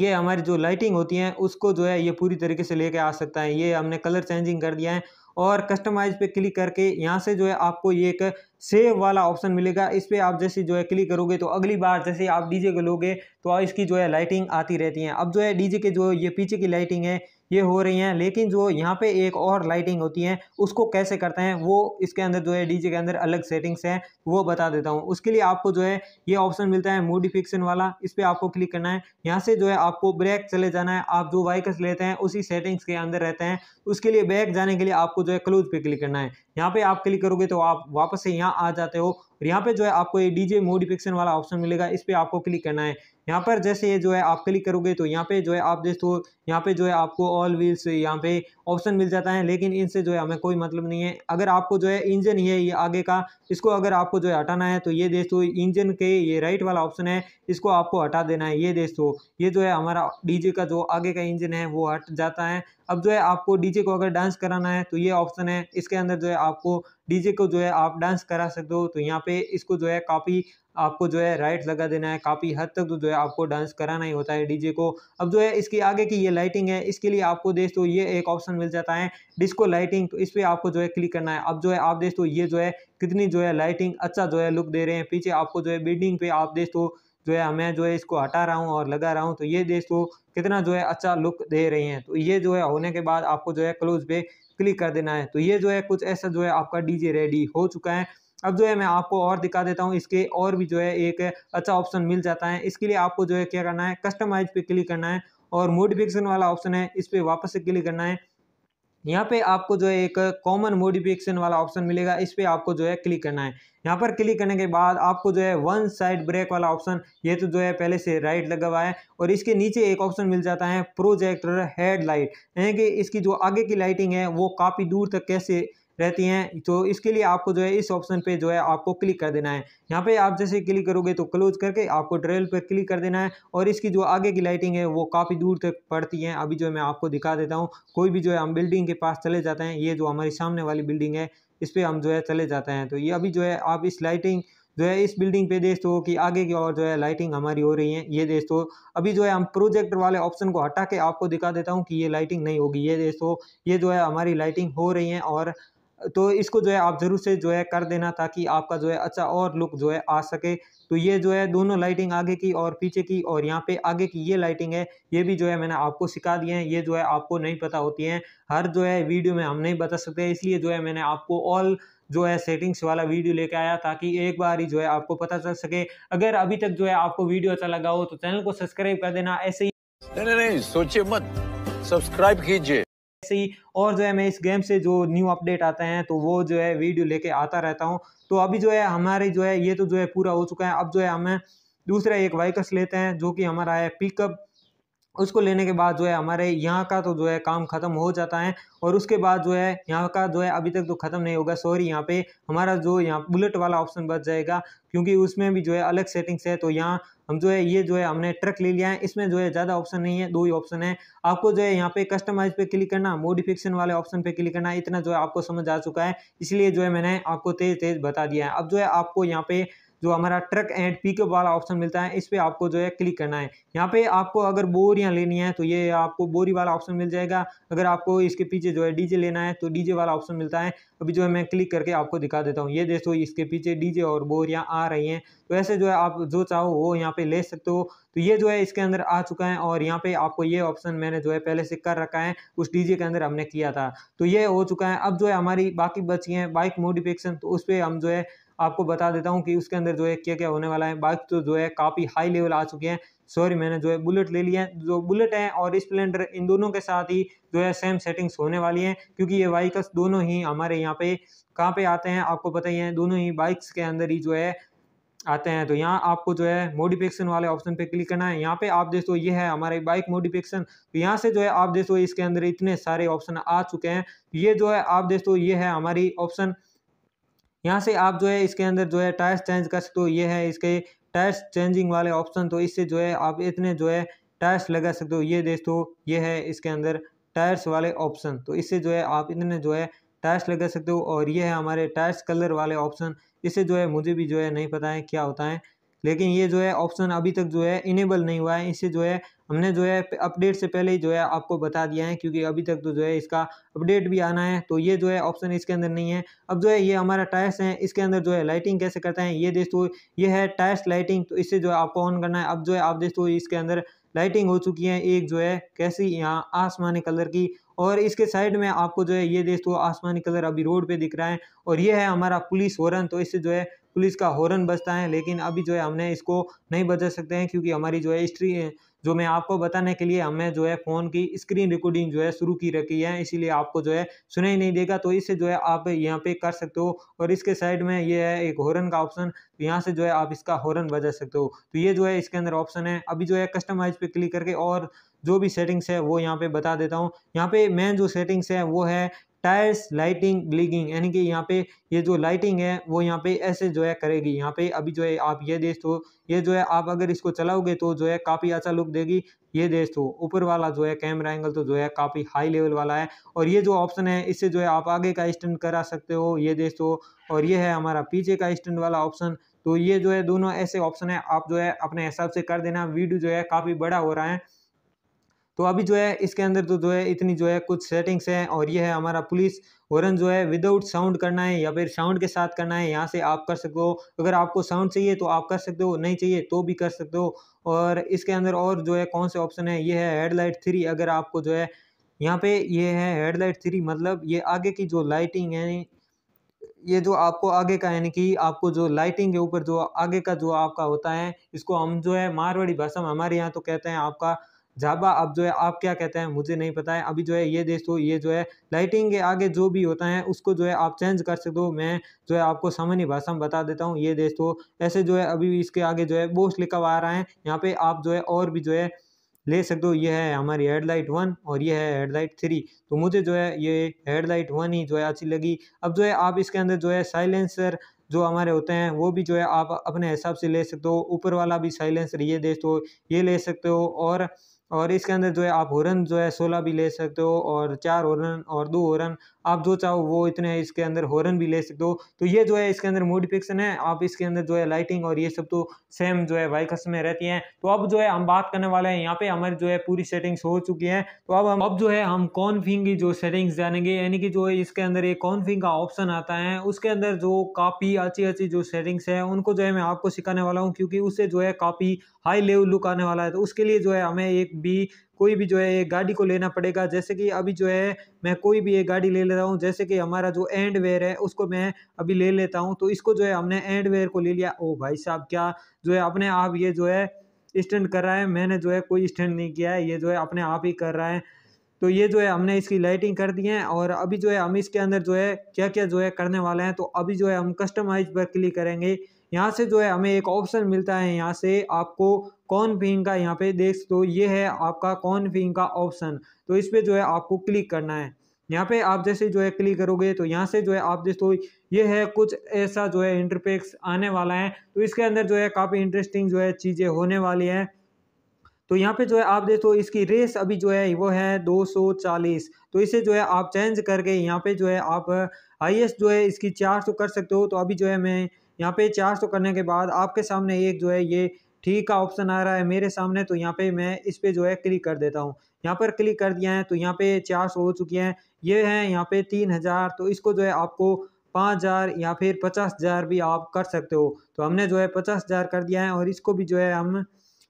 ये हमारी जो लाइटिंग होती है उसको जो है ये पूरी तरीके से लेके आ सकता है ये हमने कलर चेंजिंग कर दिया है और कस्टमाइज पे क्लिक करके यहाँ से जो है आपको ये एक सेव वाला ऑप्शन मिलेगा इस पर आप जैसे जो है क्लिक करोगे तो अगली बार जैसे आप डीजे को लोगे तो इसकी जो है लाइटिंग आती रहती है अब जो है डीजे के जो ये पीछे की लाइटिंग है ये हो रही हैं लेकिन जो यहाँ पे एक और लाइटिंग होती है उसको कैसे करते हैं वो इसके अंदर जो है डीजे के अंदर अलग सेटिंग्स हैं वो बता देता हूँ उसके लिए आपको जो है ये ऑप्शन मिलता है मोडिफिकेशन वाला इस पर आपको क्लिक करना है यहाँ से जो है आपको ब्रेक चले जाना है आप जो वाइकस लेते हैं उसी सेटिंग्स के अंदर रहते हैं उसके लिए बैक जाने के लिए आपको जो है क्लोज पे क्लिक करना है यहाँ पे आप क्लिक करोगे तो आप वापस से यहाँ आ जाते हो और यहाँ पे जो है आपको ये डीजे मोडिफिकेशन वाला ऑप्शन मिलेगा इस पर आपको क्लिक करना है यहाँ पर जैसे ये जो है आप क्लिक करोगे तो यहाँ पे जो है आप देखो तो यहाँ पे जो है आपको ऑल व्हील्स यहाँ पे ऑप्शन मिल जाता है लेकिन इनसे जो है हमें कोई मतलब नहीं है अगर आपको जो है इंजन ही है ये आगे का इसको अगर आपको जो है हटाना है तो ये देश तो इंजन के ये राइट वाला ऑप्शन है इसको आपको हटा देना है ये देश तो ये जो है हमारा डीजे का जो आगे का इंजन है वो हट जाता है अब जो है आपको डीजे को अगर डांस कराना है तो ये ऑप्शन है इसके अंदर जो है आपको डीजे को जो है आप डांस करा सकते हो तो यहाँ पे इसको जो है काफ़ी आपको जो है राइट लगा देना है काफ़ी हद तक तो जो है आपको डांस कराना ही होता है डीजे को अब जो है इसकी आगे की ये लाइटिंग है इसके लिए आपको तो ये एक ऑप्शन मिल जाता है डिस्को लाइटिंग तो इस पर आपको जो है क्लिक करना है अब जो है आप तो ये जो है कितनी जो है लाइटिंग अच्छा जो है लुक दे रहे हैं पीछे आपको जो है बिल्डिंग पे आप तो जो है मैं जो है इसको हटा रहा हूँ और लगा रहा हूँ तो ये देखो कितना जो है अच्छा लुक दे रही हैं तो ये जो है होने के बाद आपको जो है क्लोज पे क्लिक कर देना है तो ये जो है कुछ ऐसा जो है आपका डीजे रेडी हो चुका है अब जो है मैं आपको और दिखा देता हूँ इसके और भी जो है एक अच्छा ऑप्शन मिल जाता है इसके लिए आपको जो है क्या करना है कस्टमाइज पे क्लिक करना है और मोडिफिकेशन वाला ऑप्शन है इस पर वापस से क्लिक करना है यहाँ पे आपको जो है एक कॉमन मोडिफिकेशन वाला ऑप्शन मिलेगा इस पर आपको जो है क्लिक करना है यहाँ पर क्लिक करने के बाद आपको जो है वन साइड ब्रेक वाला ऑप्शन ये तो जो है पहले से राइट लगा हुआ है और इसके नीचे एक ऑप्शन मिल जाता है प्रोजेक्टर हेडलाइट यानी कि इसकी जो आगे की लाइटिंग है वो काफ़ी दूर तक कैसे रहती हैं तो इसके लिए आपको जो है इस ऑप्शन पे जो है आपको क्लिक कर देना है यहाँ पे आप जैसे क्लिक करोगे तो क्लोज करके आपको ट्रेल पर क्लिक कर देना है और इसकी जो आगे की लाइटिंग है वो काफ़ी दूर तक पड़ती है अभी जो मैं आपको दिखा देता हूँ कोई भी जो है हम बिल्डिंग के पास चले जाते हैं ये जो हमारी सामने वाली बिल्डिंग है इस पर हम जो है चले जाते हैं तो ये अभी जो है आप इस लाइटिंग जो है इस बिल्डिंग पे देख तो कि आगे की और जो है लाइटिंग हमारी हो रही है ये देख तो अभी जो है हम प्रोजेक्टर वाले ऑप्शन को हटा के आपको दिखा देता हूँ कि ये लाइटिंग नहीं होगी ये देख तो ये जो है हमारी लाइटिंग हो रही है और तो इसको जो है आप ज़रूर से जो है कर देना ताकि आपका जो है अच्छा और लुक जो है आ सके तो ये जो है दोनों लाइटिंग आगे की और पीछे की और यहाँ पे आगे की ये लाइटिंग है ये भी जो है मैंने आपको सिखा दिए हैं ये जो है आपको नहीं पता होती हैं हर जो है वीडियो में हम नहीं बता सकते इसलिए जो है मैंने आपको ऑल जो है सेटिंग्स वाला वीडियो लेके आया ताकि एक बार ही जो है आपको पता चल सके अगर अभी तक जो है आपको वीडियो अच्छा लगा हो तो चैनल को सब्सक्राइब कर देना ऐसे ही नहीं नहीं, नहीं सोचिए मत सब्सक्राइब कीजिए ऐसे ही और जो है मैं इस गेम से जो न्यू अपडेट आते हैं तो वो जो है वीडियो लेके आता रहता हूँ तो अभी जो है हमारे जो है ये तो जो है पूरा हो चुका है अब जो है हमें दूसरा एक वाइकस लेते हैं जो कि हमारा है पिकअप उसको लेने के बाद जो है हमारे यहाँ का तो जो है काम ख़त्म हो जाता है और उसके बाद जो है यहाँ का जो है अभी तक तो ख़त्म नहीं होगा सॉरी यहाँ पे हमारा जो यहाँ बुलेट वाला ऑप्शन बच जाएगा क्योंकि उसमें भी जो है अलग सेटिंग्स है तो यहाँ हम जो है ये जो है हमने ट्रक ले लिया है इसमें जो है ज़्यादा ऑप्शन नहीं है दो ही ऑप्शन है आपको जो है यहाँ पे कस्टमाइज पे क्लिक करना मोडिफिकेशन वाले ऑप्शन पे क्लिक करना इतना जो है आपको समझ आ चुका है इसलिए जो है मैंने आपको तेज तेज बता दिया है अब जो है आपको यहाँ पे जो हमारा ट्रक एंड पिकअप वाला ऑप्शन मिलता है इस पर आपको जो है क्लिक करना है यहाँ पे आपको अगर बोरियाँ लेनी है तो ये आपको बोरी वाला ऑप्शन मिल जाएगा अगर आपको इसके पीछे जो है डीजे लेना है तो डीजे वाला ऑप्शन मिलता है अभी जो है मैं क्लिक करके आपको दिखा देता हूँ ये देखो इसके पीछे डीजे और बोरियाँ आ रही हैं तो ऐसे जो है आप जो चाहो वो यहाँ पे ले सकते हो तो ये जो है इसके अंदर आ चुका है और यहाँ पे आपको ये ऑप्शन मैंने जो है पहले से कर रखा है उस डीजे के अंदर हमने किया था तो ये हो चुका है अब जो है हमारी बाकी बची हैं बाइक मोडिफिकेशन तो उस पर हम जो है आपको बता देता हूँ कि उसके अंदर जो है क्या क्या होने वाला है बाइक तो जो है काफ़ी हाई लेवल आ चुके हैं सॉरी मैंने जो है बुलेट ले लिया है जो बुलेट है और स्प्लेंडर इन दोनों के साथ ही जो है सेम सेटिंग्स होने वाली हैं क्योंकि ये बाइकस दोनों ही हमारे यहाँ पे कहाँ पे आते हैं आपको पता ही है दोनों ही बाइक्स के अंदर ही जो है आते हैं तो यहाँ आपको जो है मोडिफिकेशन वाले ऑप्शन पे क्लिक करना है यहाँ पे आप देखो ये है हमारी बाइक मोडिफिकेशन तो यहाँ से जो है आप देखो इसके अंदर इतने सारे ऑप्शन आ चुके हैं ये जो है आप देखो ये है हमारी ऑप्शन यहाँ से आप जो है इसके अंदर जो है टायर्स चेंज कर सकते हो ये है इसके टायर्स चेंजिंग वाले ऑप्शन तो इससे जो है आप इतने जो है टायर्स लगा सकते हो ये दोस्तों ये है इसके अंदर टायर्स वाले ऑप्शन तो इससे जो है आप इतने जो है टायर्स लगा सकते हो और ये है हमारे टायर्स कलर वाले ऑप्शन इससे जो है मुझे भी जो है नहीं पता है क्या होता है लेकिन ये जो है ऑप्शन अभी तक जो है इनेबल नहीं हुआ है इसे जो है हमने जो है अपडेट से पहले ही जो है आपको बता दिया है क्योंकि अभी तक तो जो है इसका अपडेट भी आना है तो ये जो है ऑप्शन इसके अंदर नहीं है अब जो है ये हमारा टायर्स है इसके अंदर जो है लाइटिंग कैसे करते हैं ये देखो ये है टायर्स लाइटिंग तो इससे जो है आपको ऑन करना है अब जो है आप देखो इसके अंदर लाइटिंग हो चुकी है एक जो है कैसी यहाँ आसमानी कलर की और इसके साइड में आपको जो है ये देखो आसमानी कलर अभी रोड पे दिख रहा है और ये है हमारा पुलिस हॉर्न तो इससे जो है पुलिस का हॉर्न बजता है लेकिन अभी जो है हमने इसको नहीं बजा सकते हैं क्योंकि हमारी जो है हिस्ट्री जो मैं आपको बताने के लिए हमें जो है फ़ोन की स्क्रीन रिकॉर्डिंग जो है शुरू की रखी है इसीलिए आपको जो है सुनाई नहीं देगा तो इससे जो है आप यहाँ पे कर सकते हो और इसके साइड में ये है एक हॉर्न का ऑप्शन तो यहाँ से जो है आप इसका हॉर्न बजा सकते हो तो ये जो है इसके अंदर ऑप्शन है अभी जो है कस्टमाइज पे क्लिक करके और जो भी सेटिंग्स है वो यहाँ पे बता देता हूँ यहाँ पे मेन जो सेटिंग्स है वो है टायर्स लाइटिंग ब्लीगिंग यानी कि यहाँ पे ये जो लाइटिंग है वो यहाँ पे ऐसे जो है करेगी यहाँ पे अभी जो है आप ये देख तो ये जो है आप अगर इसको चलाओगे तो जो है काफ़ी अच्छा लुक देगी ये देश तो ऊपर वाला जो है कैमरा एंगल तो जो है काफ़ी हाई लेवल वाला है और ये जो ऑप्शन है इससे जो है आप आगे का स्टैंड करा सकते हो ये देश तो और ये है हमारा पीछे का स्टैंड वाला ऑप्शन तो ये जो है दोनों ऐसे ऑप्शन है आप जो है अपने हिसाब से कर देना वीडियो जो है काफ़ी बड़ा हो रहा है तो अभी जो है इसके अंदर तो जो है इतनी जो है कुछ सेटिंग्स हैं और ये है हमारा पुलिस हॉर्न जो है विदाउट साउंड करना है या फिर साउंड के साथ करना है यहाँ से आप कर सकते हो अगर आपको साउंड चाहिए तो आप कर सकते हो नहीं चाहिए तो भी कर सकते हो और इसके अंदर और जो है कौन से ऑप्शन है ये है हेडलाइट थ्री अगर आपको जो है यहाँ पे ये है हेडलाइट थ्री मतलब ये आगे की जो लाइटिंग है ये जो आपको आगे का यानी कि आपको जो लाइटिंग के ऊपर जो आगे का जो आपका होता है इसको हम जो है मारवाड़ी भाषा में हमारे यहाँ तो कहते हैं आपका जाबा अब जो है आप क्या कहते हैं मुझे नहीं पता है अभी जो है ये देख दो ये जो है लाइटिंग के आगे जो भी होता है उसको जो है आप चेंज कर सकते हो मैं जो है आपको सामान्य भाषा में बता देता हूँ ये देख दो ऐसे जो है अभी इसके आगे जो है बोस लिखा हुआ आ रहा है यहाँ पे आप जो है और भी जो है ले सकते हो ये है हमारी हेडलाइट वन और ये है हेडलाइट थ्री तो मुझे जो है ये हेडलाइट वन ही जो है अच्छी लगी अब जो है आप इसके अंदर जो है साइलेंसर जो हमारे होते हैं वो भी जो है आप अपने हिसाब से ले सकते हो ऊपर वाला भी साइलेंसर ये देख दो ये ले सकते हो और और इसके अंदर जो है आप हॉर्न जो है सोलह भी ले सकते हो और चार हॉर्न और दो हॉर्न आप जो चाहो वो इतने इसके अंदर हॉर्न भी ले सकते हो तो ये जो है इसके अंदर मोडिफिकेशन है आप इसके अंदर जो है लाइटिंग और ये सब तो सेम जो है वाइकस में रहती है तो अब जो है हम बात करने वाले हैं यहाँ पे हमारी जो है पूरी सेटिंग्स हो चुकी है तो अब हम अब जो है हम कॉन्फिंग की जो सेटिंग्स जानेंगे यानी कि जो है इसके अंदर एक कॉन्फिंग का ऑप्शन आता है उसके अंदर जो काफ़ी अच्छी अच्छी जो सेटिंग्स है उनको जो है मैं आपको सिखाने वाला हूँ क्योंकि उससे जो है काफ़ी हाई लेवल लुक आने वाला है तो उसके लिए जो है हमें एक भी कोई भी जो है गाड़ी को लेना पड़ेगा जैसे कि अभी जो है मैं कोई भी एक गाड़ी ले लेता हूँ जैसे कि हमारा जो एंड वेयर है उसको मैं अभी ले लेता हूँ तो इसको जो है हमने एंड वेयर को ले लिया ओ भाई साहब क्या जो है अपने आप ये जो है स्टैंड कर रहा है मैंने जो है कोई स्टैंड नहीं किया है ये जो है अपने आप ही कर रहा है तो ये जो है हमने इसकी लाइटिंग कर दी है और अभी जो है हम इसके अंदर जो है क्या क्या जो है करने वाले हैं तो अभी जो है हम कस्टमाइज पर क्लिक करेंगे यहाँ से जो है हमें एक ऑप्शन मिलता है यहाँ से आपको कौन फिंग का यहाँ पे देख तो ये है आपका कौन फिंग का ऑप्शन तो इस पर जो है आपको क्लिक करना है यहाँ पे आप जैसे जो है क्लिक करोगे तो यहाँ से जो है आप देखो ये है कुछ ऐसा जो है इंटरपेक्स आने वाला है तो इसके अंदर जो है काफ़ी इंटरेस्टिंग जो है चीज़ें होने वाली हैं तो यहाँ पे जो है आप देखो इसकी रेस अभी जो है वो है 240 तो इसे जो है आप चेंज करके यहाँ पे जो है आप हाईएस्ट जो है इसकी तो कर सकते हो तो अभी जो है मैं यहाँ पे तो करने के बाद आपके सामने एक जो है ये ठीक का ऑप्शन आ रहा है मेरे सामने तो यहाँ पे मैं इस पर जो है क्लिक कर देता हूँ यहाँ पर क्लिक कर दिया है तो यहाँ पे चार सौ हो चुकी हैं ये है यहाँ पे तीन हज़ार तो इसको जो है आपको पाँच हज़ार या फिर पचास हज़ार भी आप कर सकते हो तो हमने जो है पचास हज़ार कर दिया है और इसको भी जो है हम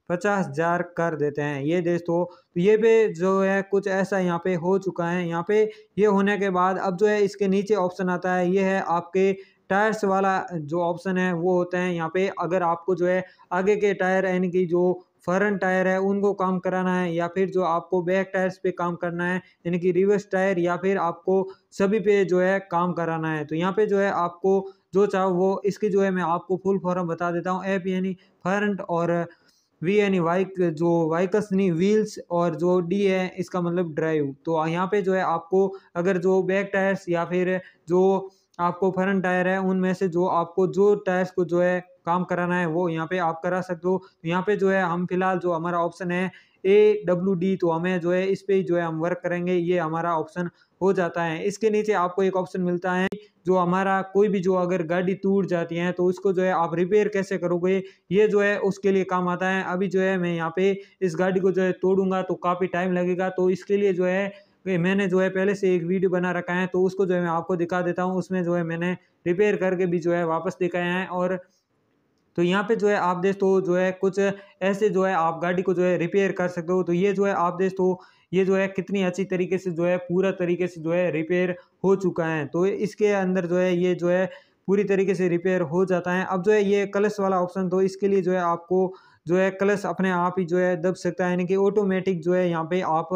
पचास हज़ार कर देते हैं ये दोस्तों तो ये पे जो है कुछ ऐसा यहाँ पे हो चुका है यहाँ पे ये होने के बाद अब जो है इसके नीचे ऑप्शन आता है ये है आपके टायर्स वाला जो ऑप्शन है वो होता है यहाँ पे अगर आपको जो है आगे के टायर यानी कि जो फ्रंट टायर है उनको काम कराना है या फिर जो आपको बैक टायर्स पे काम करना है यानी कि रिवर्स टायर या फिर आपको सभी पे जो है काम कराना है तो यहाँ पे जो है आपको जो चाहो वो इसकी जो है मैं आपको फुल फॉर्म बता देता हूँ एप यानी फ्रंट और वी यानी वाइक जो वाइकस नहीं व्हील्स और जो डी है इसका मतलब ड्राइव तो यहाँ पे जो है आपको अगर जो बैक टायर्स या फिर जो आपको फ्रंट टायर है उनमें से जो आपको जो टायर्स को जो है काम कराना है वो यहाँ पे आप करा सकते हो तो यहाँ पे जो है हम फिलहाल जो हमारा ऑप्शन है ए डब्ल्यू डी तो हमें जो है इस पर जो है हम वर्क करेंगे ये हमारा ऑप्शन हो जाता है इसके नीचे आपको एक ऑप्शन मिलता है जो हमारा कोई भी जो अगर गाड़ी टूट जाती है तो उसको जो है आप रिपेयर कैसे करोगे ये जो है उसके लिए काम आता है अभी जो है मैं यहाँ पे इस गाड़ी को जो है तोड़ूंगा तो काफ़ी टाइम लगेगा तो इसके लिए जो है मैंने जो है पहले से एक वीडियो बना रखा है तो उसको जो है मैं आपको दिखा देता हूँ उसमें जो है मैंने रिपेयर करके भी जो है वापस दिखाया है और तो यहाँ पे जो है आप देख तो जो है कुछ ऐसे जो है आप गाड़ी को जो है रिपेयर कर सकते हो तो ये जो है आप देश तो ये जो है कितनी अच्छी तरीके से जो है पूरा तरीके से जो है रिपेयर हो चुका है तो इसके अंदर जो है ये जो है पूरी तरीके से रिपेयर हो जाता है अब जो है ये कलश वाला ऑप्शन तो इसके लिए जो है आपको जो है कलश अपने आप ही जो है दब सकता है यानी कि ऑटोमेटिक जो है यहाँ पे आप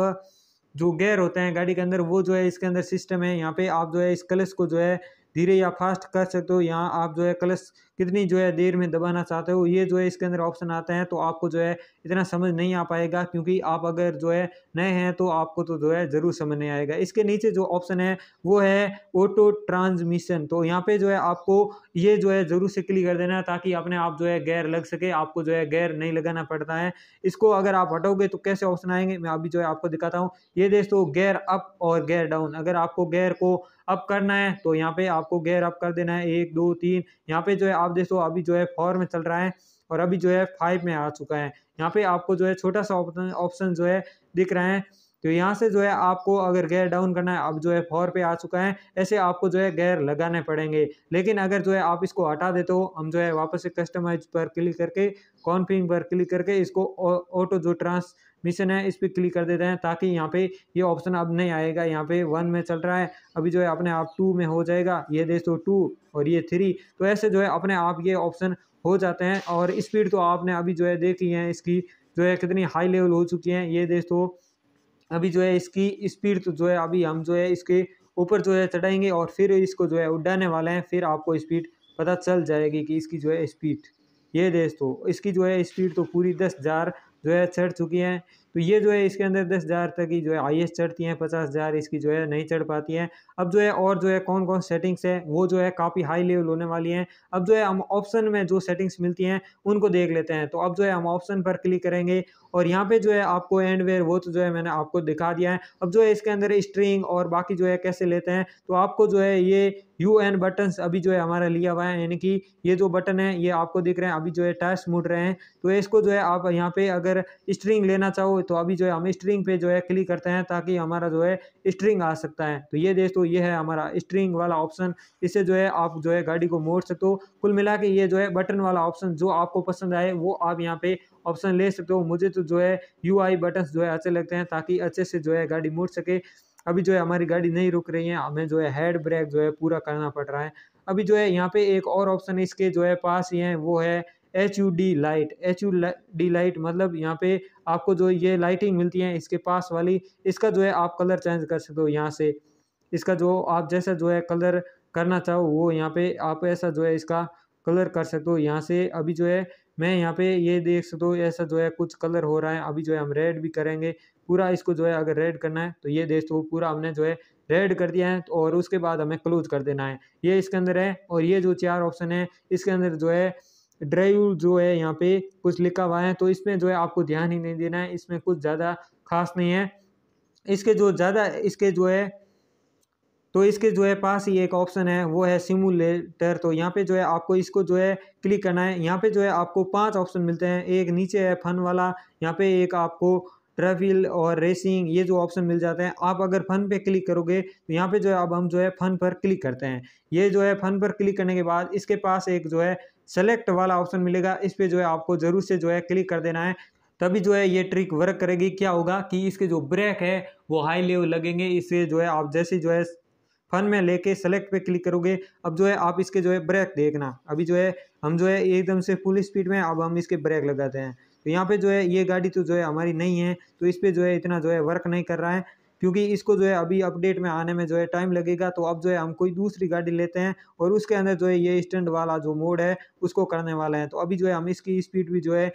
जो गेयर होते हैं गाड़ी के अंदर वो जो है इसके अंदर सिस्टम है यहाँ पे आप जो है इस कलश को जो है धीरे या फास्ट कर सकते हो यहाँ आप जो है कलश कितनी जो है देर में दबाना चाहते हो ये जो है इसके अंदर ऑप्शन आता है तो आपको जो है इतना समझ नहीं आ पाएगा क्योंकि आप अगर जो है नए हैं तो आपको तो जो है ज़रूर समझ नहीं आएगा इसके नीचे जो ऑप्शन है वो है ऑटो ट्रांसमिशन तो यहाँ पे जो है आपको ये जो है ज़रूर से क्लिक कर देना है ताकि अपने आप जो है गैर लग सके आपको जो है गैर नहीं लगाना पड़ता है इसको अगर आप हटोगे तो कैसे ऑप्शन आएंगे मैं अभी जो है आपको दिखाता हूँ ये तो गैर अप और गैर डाउन अगर आपको गैर को अप करना है तो यहाँ पे आपको गैर अप कर देना है एक दो तीन यहाँ पे जो है आप देखो अभी जो है फोर में चल रहा है और अभी जो है फाइव में आ चुका है यहाँ पे आपको जो है छोटा सा ऑप्शन जो है दिख रहा है तो यहाँ से जो है आपको अगर गेयर डाउन करना है अब जो है फोर पे आ चुका है ऐसे आपको जो है गेयर लगाने पड़ेंगे लेकिन अगर जो है आप इसको हटा देते हो हम जो है वापस से कस्टमाइज पर क्लिक करके कॉन्फिंग पर क्लिक करके इसको ऑटो जो ट्रांस मिशन है इस पर क्लिक कर देते हैं ताकि यहाँ पे ये ऑप्शन अब नहीं आएगा यहाँ पे वन में चल रहा है अभी जो है अपने आप टू में हो जाएगा ये दो टू और ये थ्री तो ऐसे जो है अपने आप ये ऑप्शन हो जाते हैं और स्पीड तो आपने अभी जो है देखी है इसकी जो है कितनी हाई लेवल हो चुकी है ये दोस्तों अभी जो है इसकी स्पीड तो जो है अभी हम जो है इसके ऊपर जो है चढ़ाएंगे और फिर इसको जो है उड़ाने वाले हैं फिर आपको स्पीड पता चल जाएगी कि इसकी जो है स्पीड ये दोस्तों इसकी जो है स्पीड तो पूरी दस हज़ार जो है चढ़ चुकी है तो ये जो है इसके अंदर दस हज़ार तक ही जो है आईएस चढ़ती हैं पचास हज़ार इसकी जो है नहीं चढ़ पाती हैं अब जो है और जो है कौन कौन सेटिंग्स है वो जो है काफ़ी हाई लेवल होने वाली हैं अब जो है हम ऑप्शन में जो सेटिंग्स मिलती हैं उनको देख लेते हैं तो अब जो है हम ऑप्शन पर क्लिक करेंगे और यहाँ पे जो है आपको एंड वेयर वो तो जो है मैंने आपको दिखा दिया है अब जो है इसके अंदर स्ट्रिंग और बाकी जो है कैसे लेते हैं तो आपको जो है ये यू एन बटन अभी जो है हमारा लिया हुआ है यानी कि ये जो बटन है ये आपको दिख रहे हैं अभी जो है टच मुड़ रहे हैं तो इसको जो है आप यहाँ पे अगर स्ट्रिंग लेना चाहो तो अभी जो है हम स्ट्रिंग पे जो है क्लिक करते हैं ताकि हमारा जो है स्ट्रिंग आ सकता है तो ये दोस्तों ये है हमारा स्ट्रिंग वाला ऑप्शन इससे जो है आप जो है गाड़ी को मोड़ सकते हो कुल मिला के ये जो है बटन वाला ऑप्शन जो आपको पसंद आए वो आप यहाँ पे ऑप्शन ले सकते हो मुझे तो जो है यू आई बटन जो है अच्छे लगते हैं ताकि अच्छे से जो है गाड़ी मोड़ सके अभी जो है हमारी गाड़ी नहीं रुक रही है हमें जो है हेड ब्रेक जो है पूरा करना पड़ रहा है अभी जो है यहाँ पे एक और ऑप्शन इसके जो है पास ही है वो है H U D light H U D light मतलब यहाँ पे आपको जो ये लाइटिंग मिलती है इसके पास वाली इसका जो है आप कलर चेंज कर सकते हो यहाँ से इसका जो आप जैसा जो है कलर करना चाहो वो यहाँ पे आप ऐसा जो है इसका कलर कर सकते हो यहाँ से अभी जो है मैं यहाँ पे ये देख सकता हूँ ऐसा जो है कुछ कलर हो रहा है अभी जो है हम रेड भी करेंगे पूरा इसको जो है अगर रेड करना है तो ये देख सकते हो पूरा हमने जो है रेड कर दिया है तो और उसके बाद हमें क्लोज कर देना है ये इसके अंदर है और ये जो चार ऑप्शन है इसके अंदर जो है ड्राइव जो है यहाँ पे कुछ लिखा हुआ है तो इसमें जो है आपको ध्यान ही नहीं देना है इसमें कुछ ज़्यादा खास नहीं है इसके जो ज़्यादा इसके जो है तो इसके जो है पास ही एक ऑप्शन है वो है सिमुलेटर तो यहाँ पे जो है आपको इसको जो है क्लिक करना है यहाँ पे जो है आपको पांच ऑप्शन मिलते हैं एक नीचे है फन वाला यहाँ पे एक आपको ट्रैवल और रेसिंग ये जो ऑप्शन मिल जाते हैं आप अगर फन पे क्लिक करोगे तो यहाँ पे जो है अब हम जो है फन पर क्लिक करते हैं ये जो है फन पर क्लिक करने के बाद इसके पास एक जो है सेलेक्ट वाला ऑप्शन मिलेगा इस पर जो है आपको ज़रूर से जो है क्लिक कर देना है तभी जो है ये ट्रिक वर्क करेगी क्या होगा कि इसके जो ब्रेक है वो हाई लेवल लगेंगे इसे जो है आप जैसे जो है फन में लेके सेलेक्ट पे क्लिक करोगे अब जो है आप इसके जो है ब्रेक देखना अभी जो है हम जो है एकदम से फुल स्पीड में अब हम इसके ब्रेक लगाते हैं तो यहाँ पे जो है ये गाड़ी तो जो है हमारी नहीं है तो इस पर जो है इतना जो है वर्क नहीं कर रहा है क्योंकि इसको जो है अभी अपडेट में आने में जो है टाइम लगेगा तो अब जो है हम कोई दूसरी गाड़ी लेते हैं और उसके अंदर जो है ये स्टैंड वाला जो मोड है उसको करने वाले हैं तो अभी जो है हम इसकी स्पीड भी जो है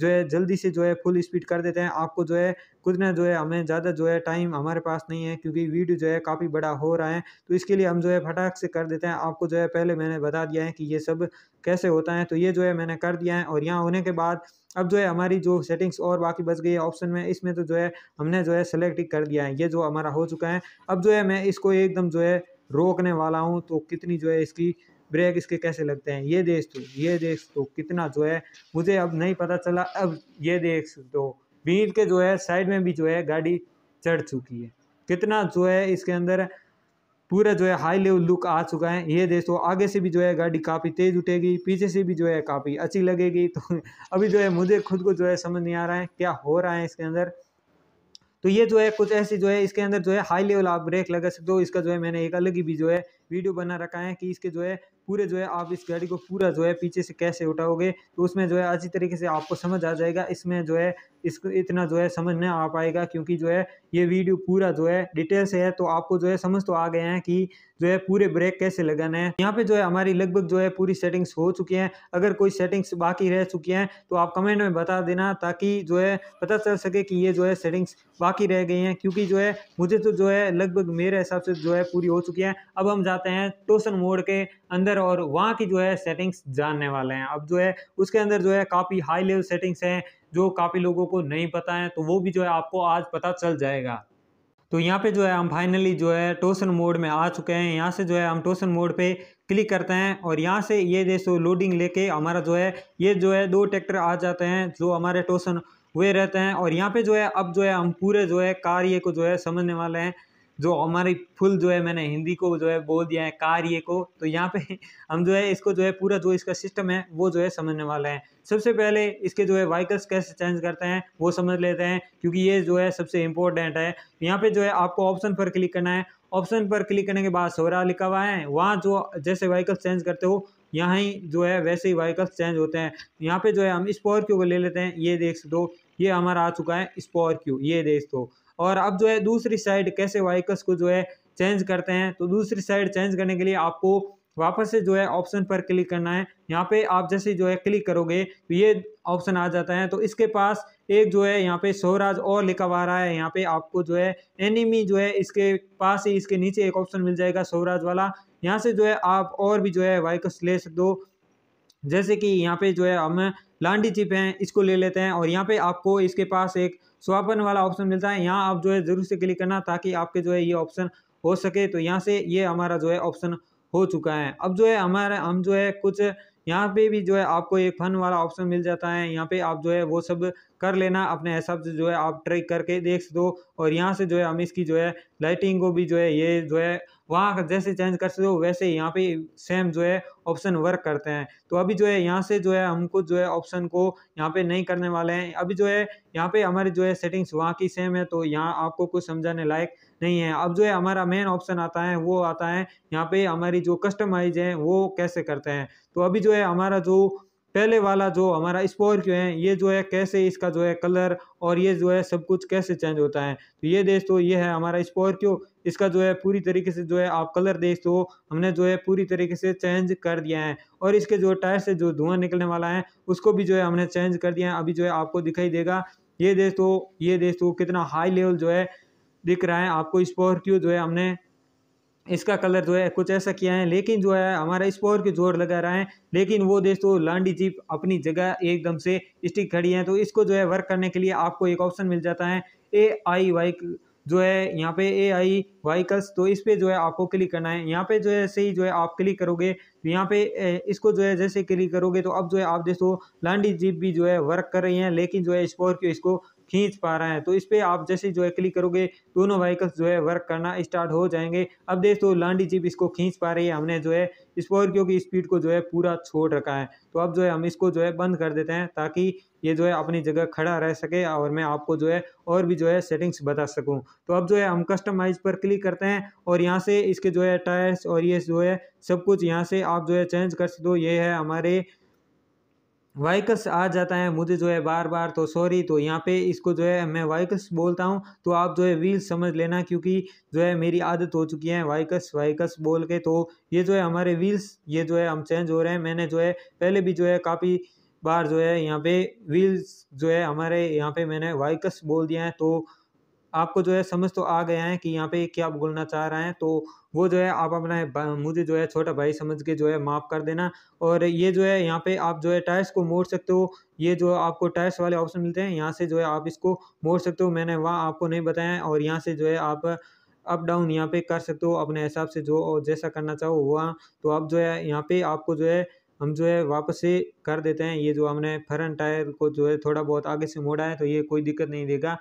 जो है जल्दी से जो है फुल स्पीड कर देते हैं आपको जो है ना जो है हमें ज़्यादा जो है टाइम हमारे पास नहीं है क्योंकि वीडियो जो है काफ़ी बड़ा हो रहा है तो इसके लिए हम जो है फटाक से कर देते हैं आपको जो है पहले मैंने बता दिया है कि ये सब कैसे होता है तो ये जो है मैंने कर दिया है और यहाँ होने के बाद अब जो है हमारी जो सेटिंग्स और बाकी बच गई है ऑप्शन में इसमें तो जो है हमने जो है सेलेक्ट कर दिया है ये जो हमारा हो चुका है अब जो है मैं इसको एकदम जो है रोकने वाला हूँ तो कितनी जो है इसकी ब्रेक इसके कैसे लगते हैं ये देख दो ये देख दो कितना जो है मुझे अब नहीं पता चला अब ये देख दो भीड़ के जो है साइड में भी जो है गाड़ी चढ़ चुकी है कितना जो है इसके अंदर पूरा जो है हाई लेवल लुक आ चुका है ये दो आगे से भी जो है गाड़ी काफ़ी तेज़ उठेगी पीछे से भी जो है काफ़ी अच्छी लगेगी तो अभी जो है मुझे खुद को जो है समझ नहीं आ रहा है क्या हो रहा है इसके अंदर तो ये जो है कुछ ऐसी जो है इसके अंदर जो है हाई लेवल आप ब्रेक लगा सकते हो इसका जो है मैंने एक अलग ही भी जो है वीडियो बना रखा है कि इसके जो है पूरे जो है आप इस गाड़ी को पूरा जो है पीछे से कैसे उठाओगे तो उसमें जो है अच्छी तरीके से आपको समझ आ जाएगा इसमें जो है इसको इतना जो है समझ नहीं आ पाएगा क्योंकि जो है ये वीडियो पूरा जो है डिटेल से है तो आपको जो है समझ तो आ गए हैं कि जो है पूरे ब्रेक कैसे लगाना है यहाँ पे जो है हमारी लगभग जो है पूरी सेटिंग्स हो चुकी हैं अगर कोई सेटिंग्स बाकी रह चुकी हैं तो आप कमेंट में बता देना ताकि जो है पता चल सके कि ये जो है सेटिंग्स बाकी रह गई हैं क्योंकि जो है मुझे तो जो है लगभग मेरे हिसाब से जो है पूरी हो चुकी है अब हम जाते हैं टोसन मोड के अंदर और वहाँ की जो है सेटिंग्स जानने वाले हैं अब जो है उसके अंदर जो है काफ़ी हाई लेवल सेटिंग्स हैं जो काफ़ी लोगों को नहीं पता है तो वो भी जो है आपको आज पता चल जाएगा तो यहाँ पे जो है हम फाइनली जो है टोसन मोड में आ चुके हैं यहाँ से जो है हम टोसन मोड पे क्लिक करते हैं और यहाँ से ये जैसे लोडिंग लेके हमारा जो है ये जो है दो ट्रैक्टर आ जाते हैं जो हमारे टोसन हुए रहते हैं और यहाँ पे जो है अब जो है हम पूरे जो है कार्य को जो है समझने वाले हैं जो हमारी फुल जो है मैंने हिंदी को जो है बोल दिया है कार्य को तो यहाँ पे हम जो है इसको जो है पूरा जो इसका सिस्टम है वो जो है समझने वाला है सबसे पहले इसके जो है वाइकल्स कैसे चेंज करते हैं वो समझ लेते हैं क्योंकि ये जो है सबसे इम्पोर्टेंट है यहाँ पे जो है आपको ऑप्शन पर क्लिक करना है ऑप्शन पर क्लिक करने के बाद सोरा लिखा हुआ है वहाँ जो जैसे वाइकल्स चेंज करते हो यहाँ ही जो है वैसे ही वाइकल्स चेंज होते हैं यहाँ पे जो है हम स्पॉर्क्यू को ले लेते हैं ये देख दो ये हमारा आ चुका है स्पॉर्क्यू ये देख दो और अब जो है दूसरी साइड कैसे वाइकस को जो है चेंज करते हैं तो दूसरी साइड चेंज करने के लिए आपको वापस से जो है ऑप्शन पर क्लिक करना है यहाँ पे आप जैसे जो है क्लिक करोगे तो ये ऑप्शन आ जाता है तो इसके पास एक जो है यहाँ पे स्वराज और लिखा हुआ रहा है यहाँ पे आपको जो है एनिमी जो है इसके पास ही इसके नीचे एक ऑप्शन मिल जाएगा स्वराज वाला यहाँ से जो है आप और भी जो है वाइकस ले सकते हो जैसे कि यहाँ पे जो है हम लांडी चिप हैं इसको ले लेते हैं और यहाँ पे आपको इसके पास एक स्वापन वाला ऑप्शन मिलता है यहाँ आप जो है ज़रूर से क्लिक करना ताकि आपके जो है ये ऑप्शन हो सके तो यहाँ से ये हमारा जो है ऑप्शन हो चुका है अब जो है हमारा हम जो है कुछ यहाँ पे भी जो है आपको एक फन वाला ऑप्शन मिल जाता है यहाँ पे आप जो है वो सब कर लेना अपने हिसाब से जो है आप ट्रैक करके देख दो और यहाँ से जो है हम इसकी जो है लाइटिंग को भी जो है ये जो है वहाँ जैसे चेंज कर सकते हो वैसे यहाँ पे सेम जो है ऑप्शन वर्क करते हैं तो अभी जो है यहाँ से जो है हमको जो है ऑप्शन को यहाँ पे नहीं करने वाले हैं अभी जो है यहाँ पे हमारी जो है सेटिंग्स वहाँ की सेम है तो यहाँ आपको कुछ समझाने लायक नहीं है अब जो है हमारा मेन ऑप्शन आता है वो आता है यहाँ पे हमारी जो कस्टमाइज है वो कैसे करते हैं तो अभी जो है हमारा जो पहले वाला जो हमारा स्पोर्क्यू है ये जो है कैसे इसका जो है कलर और ये जो है सब कुछ कैसे चेंज होता है तो ये तो ये है हमारा स्पोर्क्यू इसका जो है पूरी तरीके से जो है आप कलर देख दो हमने जो है पूरी तरीके से चेंज कर दिया है और इसके जो टायर से जो धुआं निकलने वाला है उसको भी जो है हमने चेंज कर दिया है अभी जो है आपको दिखाई देगा ये तो ये तो कितना हाई लेवल जो है दिख रहा है आपको स्पोर्क्यू जो है हमने इसका कलर जो है कुछ ऐसा किया है लेकिन जो है हमारा इस के जोर लगा रहा है लेकिन वो दोस्तों लांडी जीप अपनी जगह एकदम से स्टिक खड़ी है तो इसको जो है वर्क करने के लिए आपको एक ऑप्शन मिल जाता है ए आई वाई जो है यहाँ पे ए आई वाइकल्स तो इस पर जो है आपको क्लिक करना है यहाँ पे जो है ऐसे ही जो है आप क्लिक करोगे तो यहाँ पे इसको जो है जैसे क्लिक करोगे तो अब जो है आप दोस्तों लांडी जीप भी जो है वर्क कर रही है लेकिन जो है स्पोर्पियो इसको खींच पा रहा है तो इस पर आप जैसे जो है क्लिक करोगे दोनों व्हीकल्स जो है वर्क करना स्टार्ट हो जाएंगे अब देख तो लांडी जीप इसको खींच पा रही है हमने जो है स्कॉर्पियो की स्पीड को जो है पूरा छोड़ रखा है तो अब जो है हम इसको जो है बंद कर देते हैं ताकि ये जो है अपनी जगह खड़ा रह सके और मैं आपको जो है और भी जो है सेटिंग्स बता सकूं तो अब जो है हम कस्टमाइज पर क्लिक करते हैं और यहाँ से इसके जो है टायर्स और ये जो है सब कुछ यहाँ से आप जो है चेंज कर सकते हो ये है हमारे वाइकस आ जाता है मुझे जो है बार बार तो सॉरी तो यहाँ पे इसको जो है मैं वाइकस बोलता हूँ तो आप जो है व्हील समझ लेना क्योंकि जो है मेरी आदत हो चुकी है वाइकस वाइकस बोल के तो ये जो है हमारे व्हील्स ये जो है हम चेंज हो रहे हैं मैंने जो है पहले भी जो है काफ़ी बार जो है यहाँ पे व्हील्स जो है हमारे यहाँ पे मैंने वाइकस बोल दिया है तो आपको जो है समझ तो आ गया है कि यहाँ पे क्या बोलना चाह रहे हैं तो वो जो है आप अपना मुझे जो है छोटा भाई समझ के जो है माफ़ कर देना और ये जो है यहाँ पे आप जो है टायर्स को मोड़ सकते हो ये जो आपको टायर्स वाले ऑप्शन मिलते हैं यहाँ से जो है आप इसको मोड़ सकते हो मैंने वहाँ आपको नहीं बताया है और यहाँ से जो है आप अप डाउन यहाँ पे कर सकते हो अपने हिसाब से जो जैसा करना चाहो वहाँ तो आप जो है यहाँ पे आपको जो है हम जो है वापस से कर देते हैं ये जो हमने फ्रंट टायर को जो है थोड़ा बहुत आगे से मोड़ा है तो ये कोई दिक्कत नहीं देगा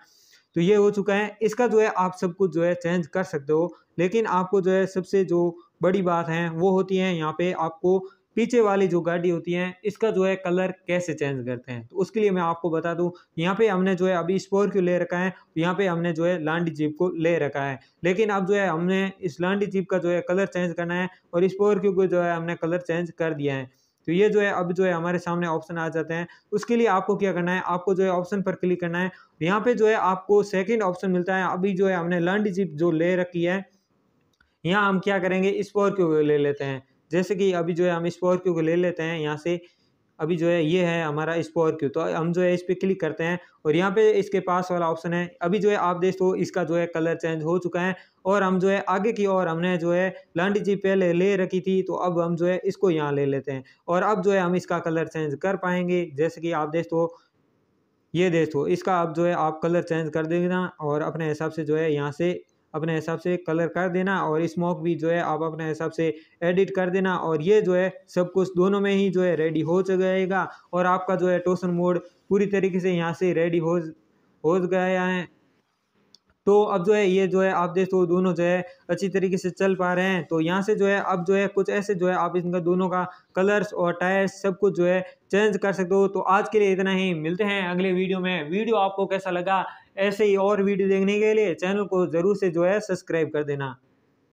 तो ये हो चुका है इसका जो है आप सब कुछ जो है चेंज कर सकते हो लेकिन आपको जो है सबसे जो बड़ी बात है वो होती है यहाँ पे आपको पीछे वाली जो गाड़ी होती है इसका जो है कलर कैसे चेंज करते हैं तो उसके लिए मैं आपको बता दूं यहाँ पे हमने जो है अभी स्पोर्क्यू ले रखा है यहाँ पे हमने जो है लांडी जीप को ले रखा है लेकिन अब जो है हमने इस लांडी जीप का जो है कलर चेंज करना है और स्पोर्क्यू को जो है हमने कलर चेंज कर दिया है तो ये जो है अब जो है हमारे सामने ऑप्शन आ जाते हैं उसके लिए आपको क्या करना है आपको जो है ऑप्शन पर क्लिक करना है यहाँ पे जो है आपको सेकेंड ऑप्शन मिलता है अभी जो है हमने लर्न जिप जो ले रखी है यहाँ हम क्या करेंगे स्पोर क्यों ले लेते हैं जैसे कि अभी जो है हम स्पोर क्यू को ले लेते हैं यहाँ से अभी जो है ये है हमारा स्कॉर्पियो तो हम जो है इस पर क्लिक करते हैं और यहाँ पे इसके पास वाला ऑप्शन है अभी जो है आप देख तो इसका जो है कलर चेंज हो चुका है और हम जो है आगे की ओर हमने जो है लांडी जी पहले ले रखी थी तो अब हम जो है इसको यहाँ ले लेते हैं और अब जो है हम इसका कलर चेंज कर पाएंगे जैसे कि आप देख तो ये देख तो इसका अब जो है आप कलर चेंज कर देना और अपने हिसाब से जो है यहाँ से अपने हिसाब से कलर कर देना और स्मोक भी जो है आप अपने हिसाब से एडिट कर देना और ये जो है सब कुछ दोनों में ही जो है रेडी हो जाएगा और आपका जो है टोसन मोड पूरी तरीके से यहाँ से रेडी हो हो गया है तो अब जो है ये जो है आप देख तो दोनों जो है अच्छी तरीके से चल पा रहे हैं तो यहाँ से जो है अब जो है कुछ ऐसे जो है आप इनका दोनों का कलर्स और टायर्स सब कुछ जो है चेंज कर सकते हो तो आज के लिए इतना ही मिलते हैं अगले वीडियो में वीडियो आपको कैसा लगा ऐसे ही और वीडियो देखने के लिए चैनल को ज़रूर से जो है सब्सक्राइब कर देना